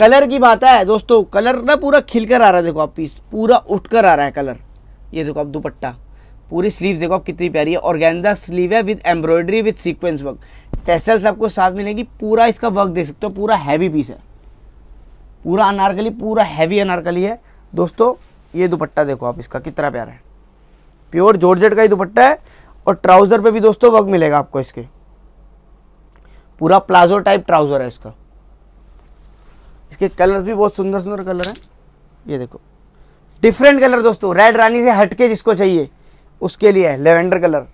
कलर की बात है दोस्तों कलर ना पूरा खिलकर आ रहा है देखो आप पीस पूरा कर आ रहा है कलर ये देखो आप दुपट्टा पूरी स्लीव्स देखो आप कितनी प्यारी है ऑर्गेन्जा स्लीव है with embroidery with sequence work tassels आपको साथ मिलेगी पूरा इसका वर्क देख सकते हो पूरा हैवी पीस है पूरा अनारकली पूरा हैवी अनारकली है दोस्तों ये दुपट्टा देखो आप इसका कितना प्यारा है प्योर जॉर्जेट का ही दुपट्टा है और ट्राउज़र पे भी दोस्तों वर्क मिलेगा आपको इसके पूरा प्लाजो टाइप ट्राउज़र है इसका इसके कलर्स भी बहुत सुंदर सुंदर कलर हैं ये देखो डिफरेंट कलर दोस्तों रेड रानी से हटके जिसको चाहिए उसके लिए है लेवेंडर कलर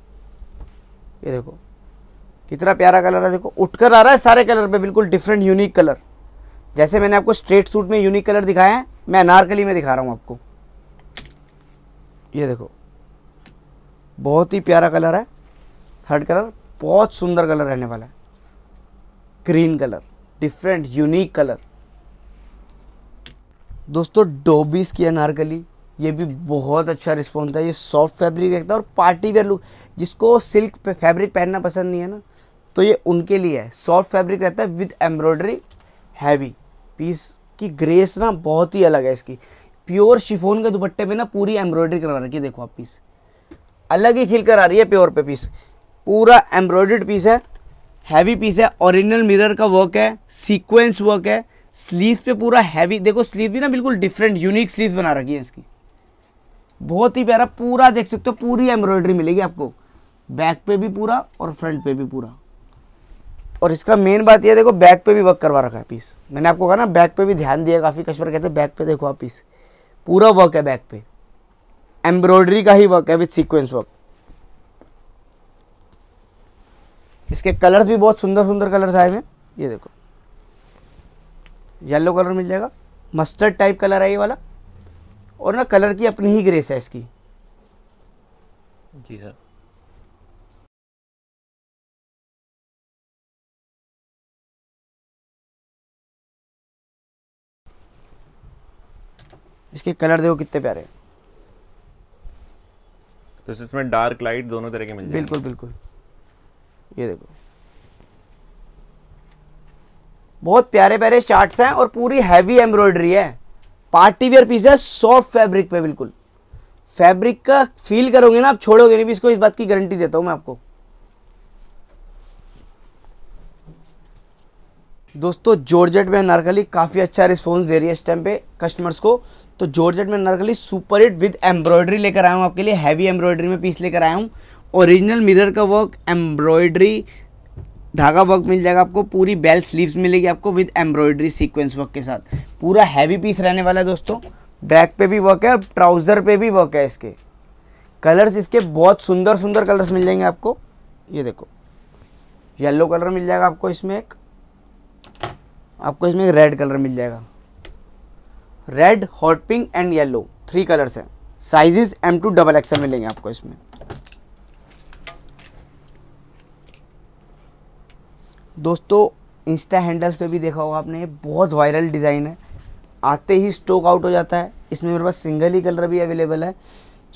ये देखो कितना प्यारा कलर है देखो उठकर आ रहा है सारे कलर पे बिल्कुल डिफरेंट यूनिक कलर जैसे मैंने आपको स्ट्रेट सूट में यूनिक कलर दिखाया है मैं अनारकली में दिखा रहा हूँ आपको ये देखो बहुत ही प्यारा कलर है थर्ड कलर बहुत सुंदर कलर रहने वाला है green colour different unique colour दोस्तों डोबीस की अनारकली ये भी बहुत अच्छा रिस्पॉन्स था ये सॉफ्ट फैब्रिक रखता है और पार्टी वेयर लुक जिसको सिल्क पे फैब्रिक पहनना पसंद नहीं है ना तो ये उनके लिए है सॉफ्ट फैब्रिक रहता है विद एम्ब्रॉयडरी हैवी पीस की ग्रेस ना बहुत ही अलग है इसकी प्योर शिफोन के दुपट्टे पे ना पूरी एम्ब्रॉयडरी करवा रखी है देखो आप पीस अलग ही खिलकर आ रही है प्योर पे पीस पूरा एम्ब्रॉयडर्ड पीस है हैवी पीस है ओरिजिनल मिरर का वर्क है सीक्वेंस वर्क है स्लीव पे पूरा हैवी देखो स्लीव भी ना बिल्कुल डिफरेंट यूनिक स्लीव बना रखी है इसकी बहुत ही प्यारा पूरा देख सकते हो पूरी एम्ब्रॉयडरी मिलेगी आपको बैक पे भी पूरा और फ्रंट पे भी पूरा और इसका मेन बात यह देखो बैक पे भी वर्क करवा रखा है पीस मैंने आपको कहा ना बैक पे भी ध्यान दिया काफ़ी कस्टमर कहते हैं बैक पे देखो आप पीस पूरा वर्क है बैक पे एम्ब्रॉयडरी का ही वर्क है विथ सीक्वेंस वर्क इसके कलर्स भी बहुत सुंदर सुंदर कलर्स आए हैं ये देखो येलो कलर मिल जाएगा मस्टर्ड टाइप कलर है ये वाला और ना कलर की अपनी ही ग्रेस है इसकी जी सर इसके कलर देखो कितने प्यारे तो इसमें डार्क लाइट दोनों तरह के मिल जाएंगे बिल्कुल बिल्कुल ये देखो बहुत प्यारे प्यारे चार्ट्स हैं और पूरी हैवी एम्ब्रॉयडरी है पार्टी वेयर पीस है सॉफ्ट फैब्रिक पे बिल्कुल फैब्रिक का फील करोगे ना आप छोड़ोगे नहीं भी इसको इस बात की गारंटी देता हूं मैं आपको दोस्तों जॉर्जेट में नारकली काफ़ी अच्छा रिस्पॉन्स दे रही है इस टाइम पे कस्टमर्स को तो जॉर्जेट में नारकली सुपर हिट विद एम्ब्रॉयडरी लेकर आया हूं आपके लिए हैवी एम्ब्रॉयडरी में पीस लेकर आया हूँ ओरिजिनल मिरर का वर्क एम्ब्रॉयडरी धागा वर्क मिल जाएगा आपको पूरी बेल स्लीव्स मिलेगी आपको विद एम्ब्रॉयडरी सीक्वेंस वर्क के साथ पूरा हैवी पीस रहने वाला है दोस्तों बैक पे भी वर्क है और ट्राउज़र पे भी वर्क है इसके कलर्स इसके बहुत सुंदर सुंदर कलर्स मिल जाएंगे आपको ये देखो येलो कलर मिल जाएगा आपको इसमें एक आपको इसमें एक रेड कलर मिल जाएगा red hot pink and yellow three colours हैं sizes M to double XL मिलेंगे आपको इसमें दोस्तों इंस्टा हैंडल्स पे भी देखा होगा आपने ये बहुत वायरल डिज़ाइन है आते ही स्टॉक आउट हो जाता है इसमें मेरे पास सिंगल ही कलर भी अवेलेबल है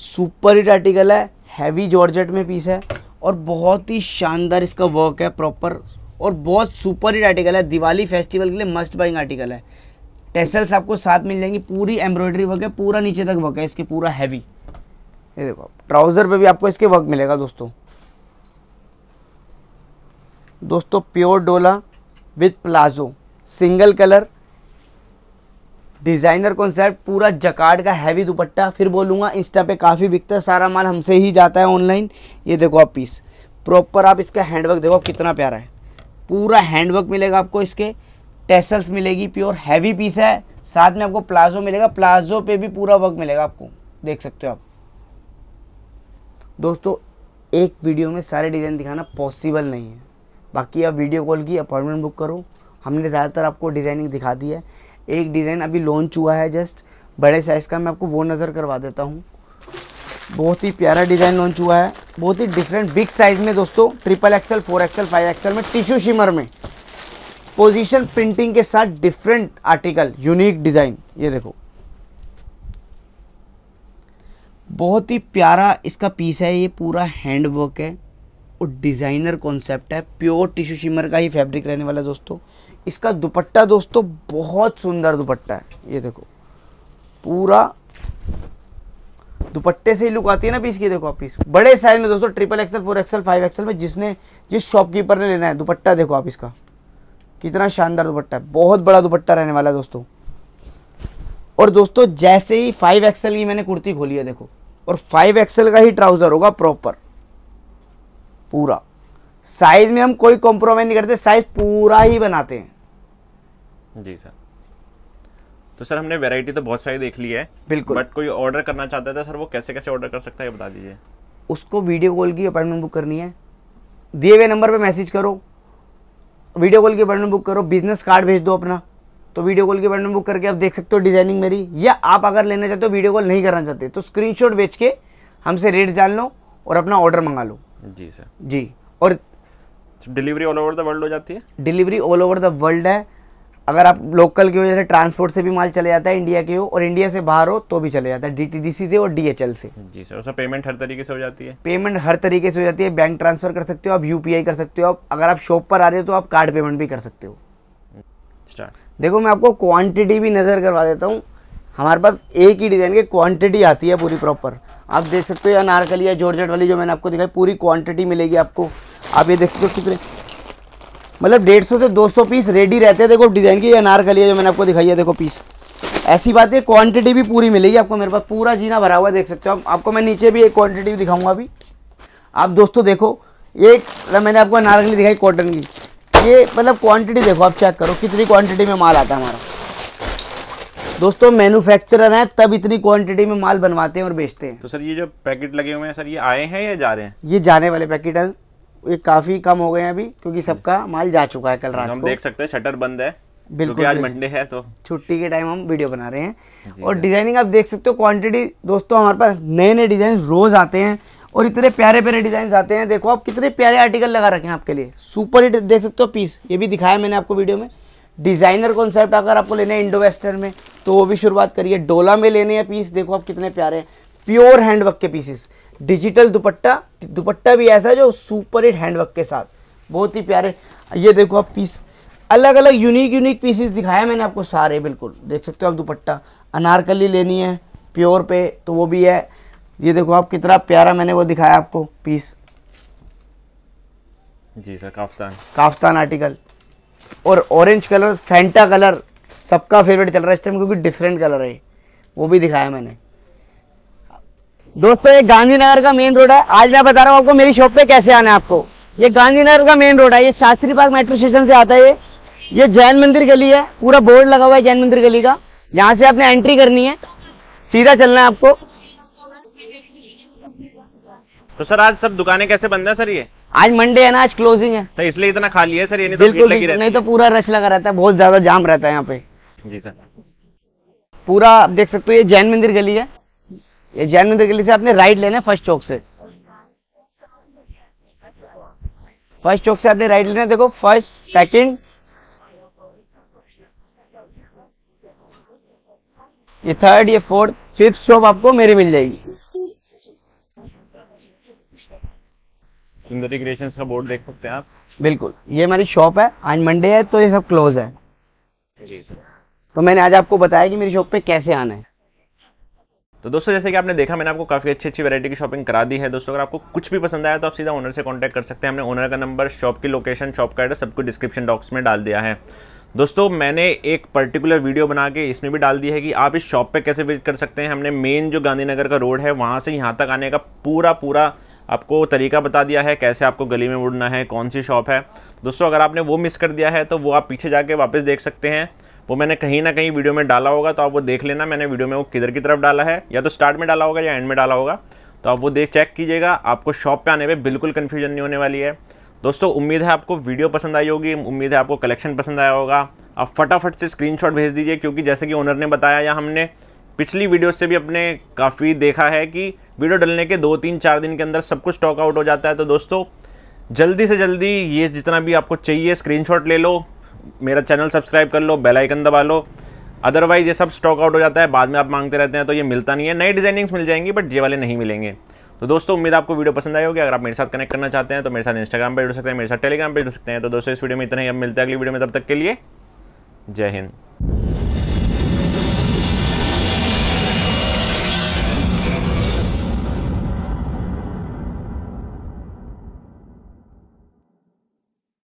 सुपर हिट आर्टिकल है हैवी जॉर्जेट में पीस है और बहुत ही शानदार इसका वर्क है प्रॉपर और बहुत सुपर हिट आर्टिकल है दिवाली फेस्टिवल के लिए मस्ट बाइंग आर्टिकल है टेसल्स आपको साथ मिल जाएंगी पूरी एम्ब्रॉयडरी वर्क है पूरा नीचे तक वर्क है इसके पूरा हैवी ये देखो ट्राउज़र पे भी आपको इसके वर्क मिलेगा दोस्तों दोस्तों प्योर डोला with palazzo single colour designer concept पूरा जकार्ड का हैवी दुपट्टा फिर बोलूँगा इंस्टा पे काफ़ी बिकता है सारा माल हमसे ही जाता है ऑनलाइन ये देखो आप पीस प्रॉपर आप इसका हैंडवर्क देखो कितना प्यारा है पूरा हैंडवर्क मिलेगा आपको इसके टेसल्स मिलेगी प्योर हैवी पीस है साथ में आपको प्लाजो मिलेगा प्लाजो पे भी पूरा वर्क मिलेगा आपको देख सकते हो आप दोस्तों एक वीडियो में सारे डिज़ाइन दिखाना पॉसिबल नहीं है बाकी आप वीडियो कॉल की अपॉइंटमेंट बुक करो हमने ज़्यादातर आपको डिज़ाइनिंग दिखा दी है एक डिज़ाइन अभी लॉन्च हुआ है जस्ट बड़े साइज़ का मैं आपको वो नज़र करवा देता हूँ बहुत ही प्यारा डिज़ाइन लॉन्च हुआ है बहुत ही डिफरेंट बिग साइज़ में दोस्तों triple XL four XL five XL में टिश्यू शिमर में पोजीशन प्रिंटिंग के साथ डिफरेंट आर्टिकल यूनिक डिज़ाइन ये देखो बहुत ही प्यारा इसका पीस है ये पूरा हैंडवर्क है और डिज़ाइनर कॉन्सेप्ट है प्योर टिश्यू शिमर का ही फैब्रिक रहने वाला है दोस्तों इसका दुपट्टा दोस्तों बहुत सुंदर दुपट्टा है ये देखो पूरा दुपट्टे से ही लुक आती है ना पीस की देखो आप पीस बड़े साइज में दोस्तों triple XL four XL five XL में जिसने जिस शॉपकीपर ने लेना है दुपट्टा देखो आप इसका कितना शानदार दुपट्टा है बहुत बड़ा दुपट्टा रहने वाला है दोस्तों और दोस्तों जैसे ही फाइव एक्सल की मैंने कुर्ती खोली है देखो और फाइव एक्सल का ही ट्राउज़र होगा प्रॉपर पूरा साइज में हम कोई कॉम्प्रोमाइज नहीं करते साइज पूरा ही बनाते हैं जी सर तो सर हमने वैरायटी तो बहुत सारी देख ली है बिल्कुल बट कोई ऑर्डर करना चाहता था तो सर वो कैसे कैसे ऑर्डर कर सकता है बता दीजिए उसको वीडियो कॉल की अपॉइंटमेंट बुक करनी है दिए हुए नंबर पे मैसेज करो वीडियो कॉल की अपॉइंटमेंट बुक करो बिजनेस कार्ड भेज दो अपना तो वीडियो कॉल की अपॉइंटमेंट बुक करके आप देख सकते हो डिजाइनिंग मेरी या आप अगर लेना चाहते हो वीडियो कॉल नहीं करना चाहते तो स्क्रीनशॉट भेज के हमसे रेट जान लो और अपना ऑर्डर मंगा लो जी सर जी और delivery all over the world हो जाती है delivery all over the world है अगर आप लोकल की वजह से ट्रांसपोर्ट से भी माल चले जाता है इंडिया के हो और इंडिया से बाहर हो तो भी चले जाता है डीटीडीसी से और डीएचएल से जी सर उसका पेमेंट हर तरीके से हो जाती है पेमेंट हर तरीके से हो जाती है बैंक ट्रांसफर कर सकते हो आप यूपीआई कर सकते हो आप अगर आप शॉप पर आ रहे हो तो आप कार्ड पेमेंट भी कर सकते हो देखो मैं आपको क्वांटिटी भी नज़र करवा देता हूँ हमारे पास एक ही डिज़ाइन की क्वांटिटी आती है पूरी प्रॉपर आप देख सकते हो या नारकली या जॉर्जेट वाली जो मैंने आपको दिखाई पूरी क्वांटिटी मिलेगी आपको आप ये देख सकते हो कितने मतलब डेढ़ सौ से दो सौ पीस रेडी रहते हैं देखो डिज़ाइन की या है जो मैंने आपको दिखाई है देखो पीस ऐसी बात है क्वान्टिटी भी पूरी मिलेगी आपको मेरे पास पूरा जीना भरा हुआ देख सकते हो आपको मैं नीचे भी एक क्वान्टिटी भी दिखाऊंगा अभी आप दोस्तों देखो ये मतलब मैंने आपको अनारकली दिखाई कॉटन की ये मतलब क्वांटिटी देखो आप चेक करो कितनी क्वांटिटी में माल आता है हमारा दोस्तों मैन्युफैक्चरर हैं तब इतनी क्वांटिटी में माल बनवाते हैं और बेचते हैं तो सर ये जो पैकेट लगे हुए हैं सर ये आए हैं या जा रहे हैं ये जाने वाले पैकेट हैं ये काफी कम हो गए हैं अभी क्योंकि सबका माल जा चुका है कल रात हम देख सकते हैं शटर बंद है बिल्कुल आज मंडे है तो छुट्टी के टाइम हम वीडियो बना रहे हैं और डिजाइनिंग आप देख सकते हो क्वांटिटी दोस्तों हमारे पास नए नए डिजाइन रोज आते हैं और इतने प्यारे प्यारे डिजाइन आते हैं देखो आप कितने प्यारे आर्टिकल लगा रखे हैं आपके लिए सुपर हिट देख सकते हो पीस ये भी दिखाया मैंने आपको वीडियो में डिज़ाइनर कॉन्सेप्ट अगर आपको लेने हैं इंडो वेस्टर्न में तो वो भी शुरुआत करिए डोला में लेने हैं पीस देखो आप कितने प्यारे हैं प्योर हैंडवर्क के पीसेस डिजिटल दुपट्टा दुपट्टा भी ऐसा है जो सुपर हिट हैंडवर्क के साथ बहुत ही प्यारे ये देखो आप पीस अलग अलग यूनिक यूनिक पीसेस दिखाया मैंने आपको सारे बिल्कुल देख सकते हो आप दुपट्टा अनारकली लेनी है प्योर पे तो वो भी है ये देखो आप कितना प्यारा मैंने वो दिखाया आपको पीस जी सर काफ्तान काफ्तान आर्टिकल और ऑरेंज कलर फैंटा कलर सबका फेवरेट चल रहा है इस टाइम क्योंकि डिफरेंट कलर है वो भी दिखाया मैंने दोस्तों ये गांधीनगर का मेन रोड है आज मैं बता रहा हूँ आपको मेरी शॉप पे कैसे आना है आपको ये गांधीनगर का मेन रोड है ये शास्त्री पार्क मेट्रो स्टेशन से आता है ये ये जैन मंदिर गली है पूरा बोर्ड लगा हुआ है जैन मंदिर गली का यहाँ से आपने एंट्री करनी है सीधा चलना है आपको तो सर आज सब दुकानें कैसे बंद है सर ये आज मंडे है ना आज क्लोजिंग है तो इसलिए इतना खाली है सर ये नहीं तो बिल्कुल तो लगी रहती नहीं तो पूरा रश लगा रहता है बहुत ज्यादा जाम रहता है यहाँ पे जी सर पूरा आप देख सकते हो ये जैन मंदिर गली है ये जैन मंदिर गली से आपने राइट लेना है फर्स्ट चौक से फर्स्ट चौक से आपने राइट लेना है देखो फर्स्ट सेकेंड ये थर्ड ये फोर्थ फिफ्थ शॉप आपको मेरी मिल जाएगी सुंदरी क्रिएशंस का बोर्ड देख सकते हैं आप बिल्कुल ये हमारी शॉप है आज मंडे है तो ये सब क्लोज है जी सर तो मैंने आज आपको बताया कि मेरी शॉप पे कैसे आना है तो दोस्तों जैसे कि आपने देखा मैंने आपको काफ़ी अच्छी अच्छी वैरायटी की शॉपिंग करा दी है दोस्तों अगर आपको कुछ भी पसंद आया तो आप सीधा ओनर से कांटेक्ट कर सकते हैं हमने ओनर का नंबर शॉप की लोकेशन शॉप का एड्रेस सबको डिस्क्रिप्शन बॉक्स में डाल दिया है दोस्तों मैंने एक पर्टिकुलर वीडियो बना के इसमें भी डाल दी है कि आप इस शॉप पर कैसे विजिट कर सकते हैं हमने मेन जो गांधीनगर का रोड है वहाँ से यहाँ तक आने का पूरा पूरा आपको तरीका बता दिया है कैसे आपको गली में मुड़ना है कौन सी शॉप है दोस्तों अगर आपने वो मिस कर दिया है तो वो आप पीछे जाके वापस देख सकते हैं वो मैंने कहीं ना कहीं वीडियो में डाला होगा तो आप वो देख लेना मैंने वीडियो में वो किधर की तरफ डाला है या तो स्टार्ट में डाला होगा या एंड में डाला होगा तो आप वो देख चेक कीजिएगा आपको शॉप पर आने पर बिल्कुल कन्फ्यूजन नहीं होने वाली है दोस्तों उम्मीद है आपको वीडियो पसंद आई होगी उम्मीद है आपको कलेक्शन पसंद आया होगा आप फटाफट से स्क्रीनशॉट भेज दीजिए क्योंकि जैसे कि ओनर ने बताया या हमने पिछली वीडियो से भी अपने काफ़ी देखा है कि वीडियो डलने के दो तीन चार दिन के अंदर सब कुछ स्टॉक आउट हो जाता है तो दोस्तों जल्दी से जल्दी ये जितना भी आपको चाहिए स्क्रीनशॉट ले लो मेरा चैनल सब्सक्राइब कर लो बेल आइकन दबा लो अदरवाइज ये सब स्टॉक आउट हो जाता है बाद में आप मांगते रहते हैं तो ये मिलता नहीं है नई डिजाइनिंग्स मिल जाएंगी बट ये वाले नहीं मिलेंगे तो दोस्तों उम्मीद आपको वीडियो पसंद आई होगी अगर आप मेरे साथ कनेक्ट करना चाहते हैं तो मेरे साथ इंस्टाग्राम पर जुड़ सकते हैं मेरे साथ टेलीग्राम पर जुड़ सकते हैं तो दोस्तों इस वीडियो में इतना ही अब मिलते हैं अगली वीडियो में तब तक के लिए जय हिंद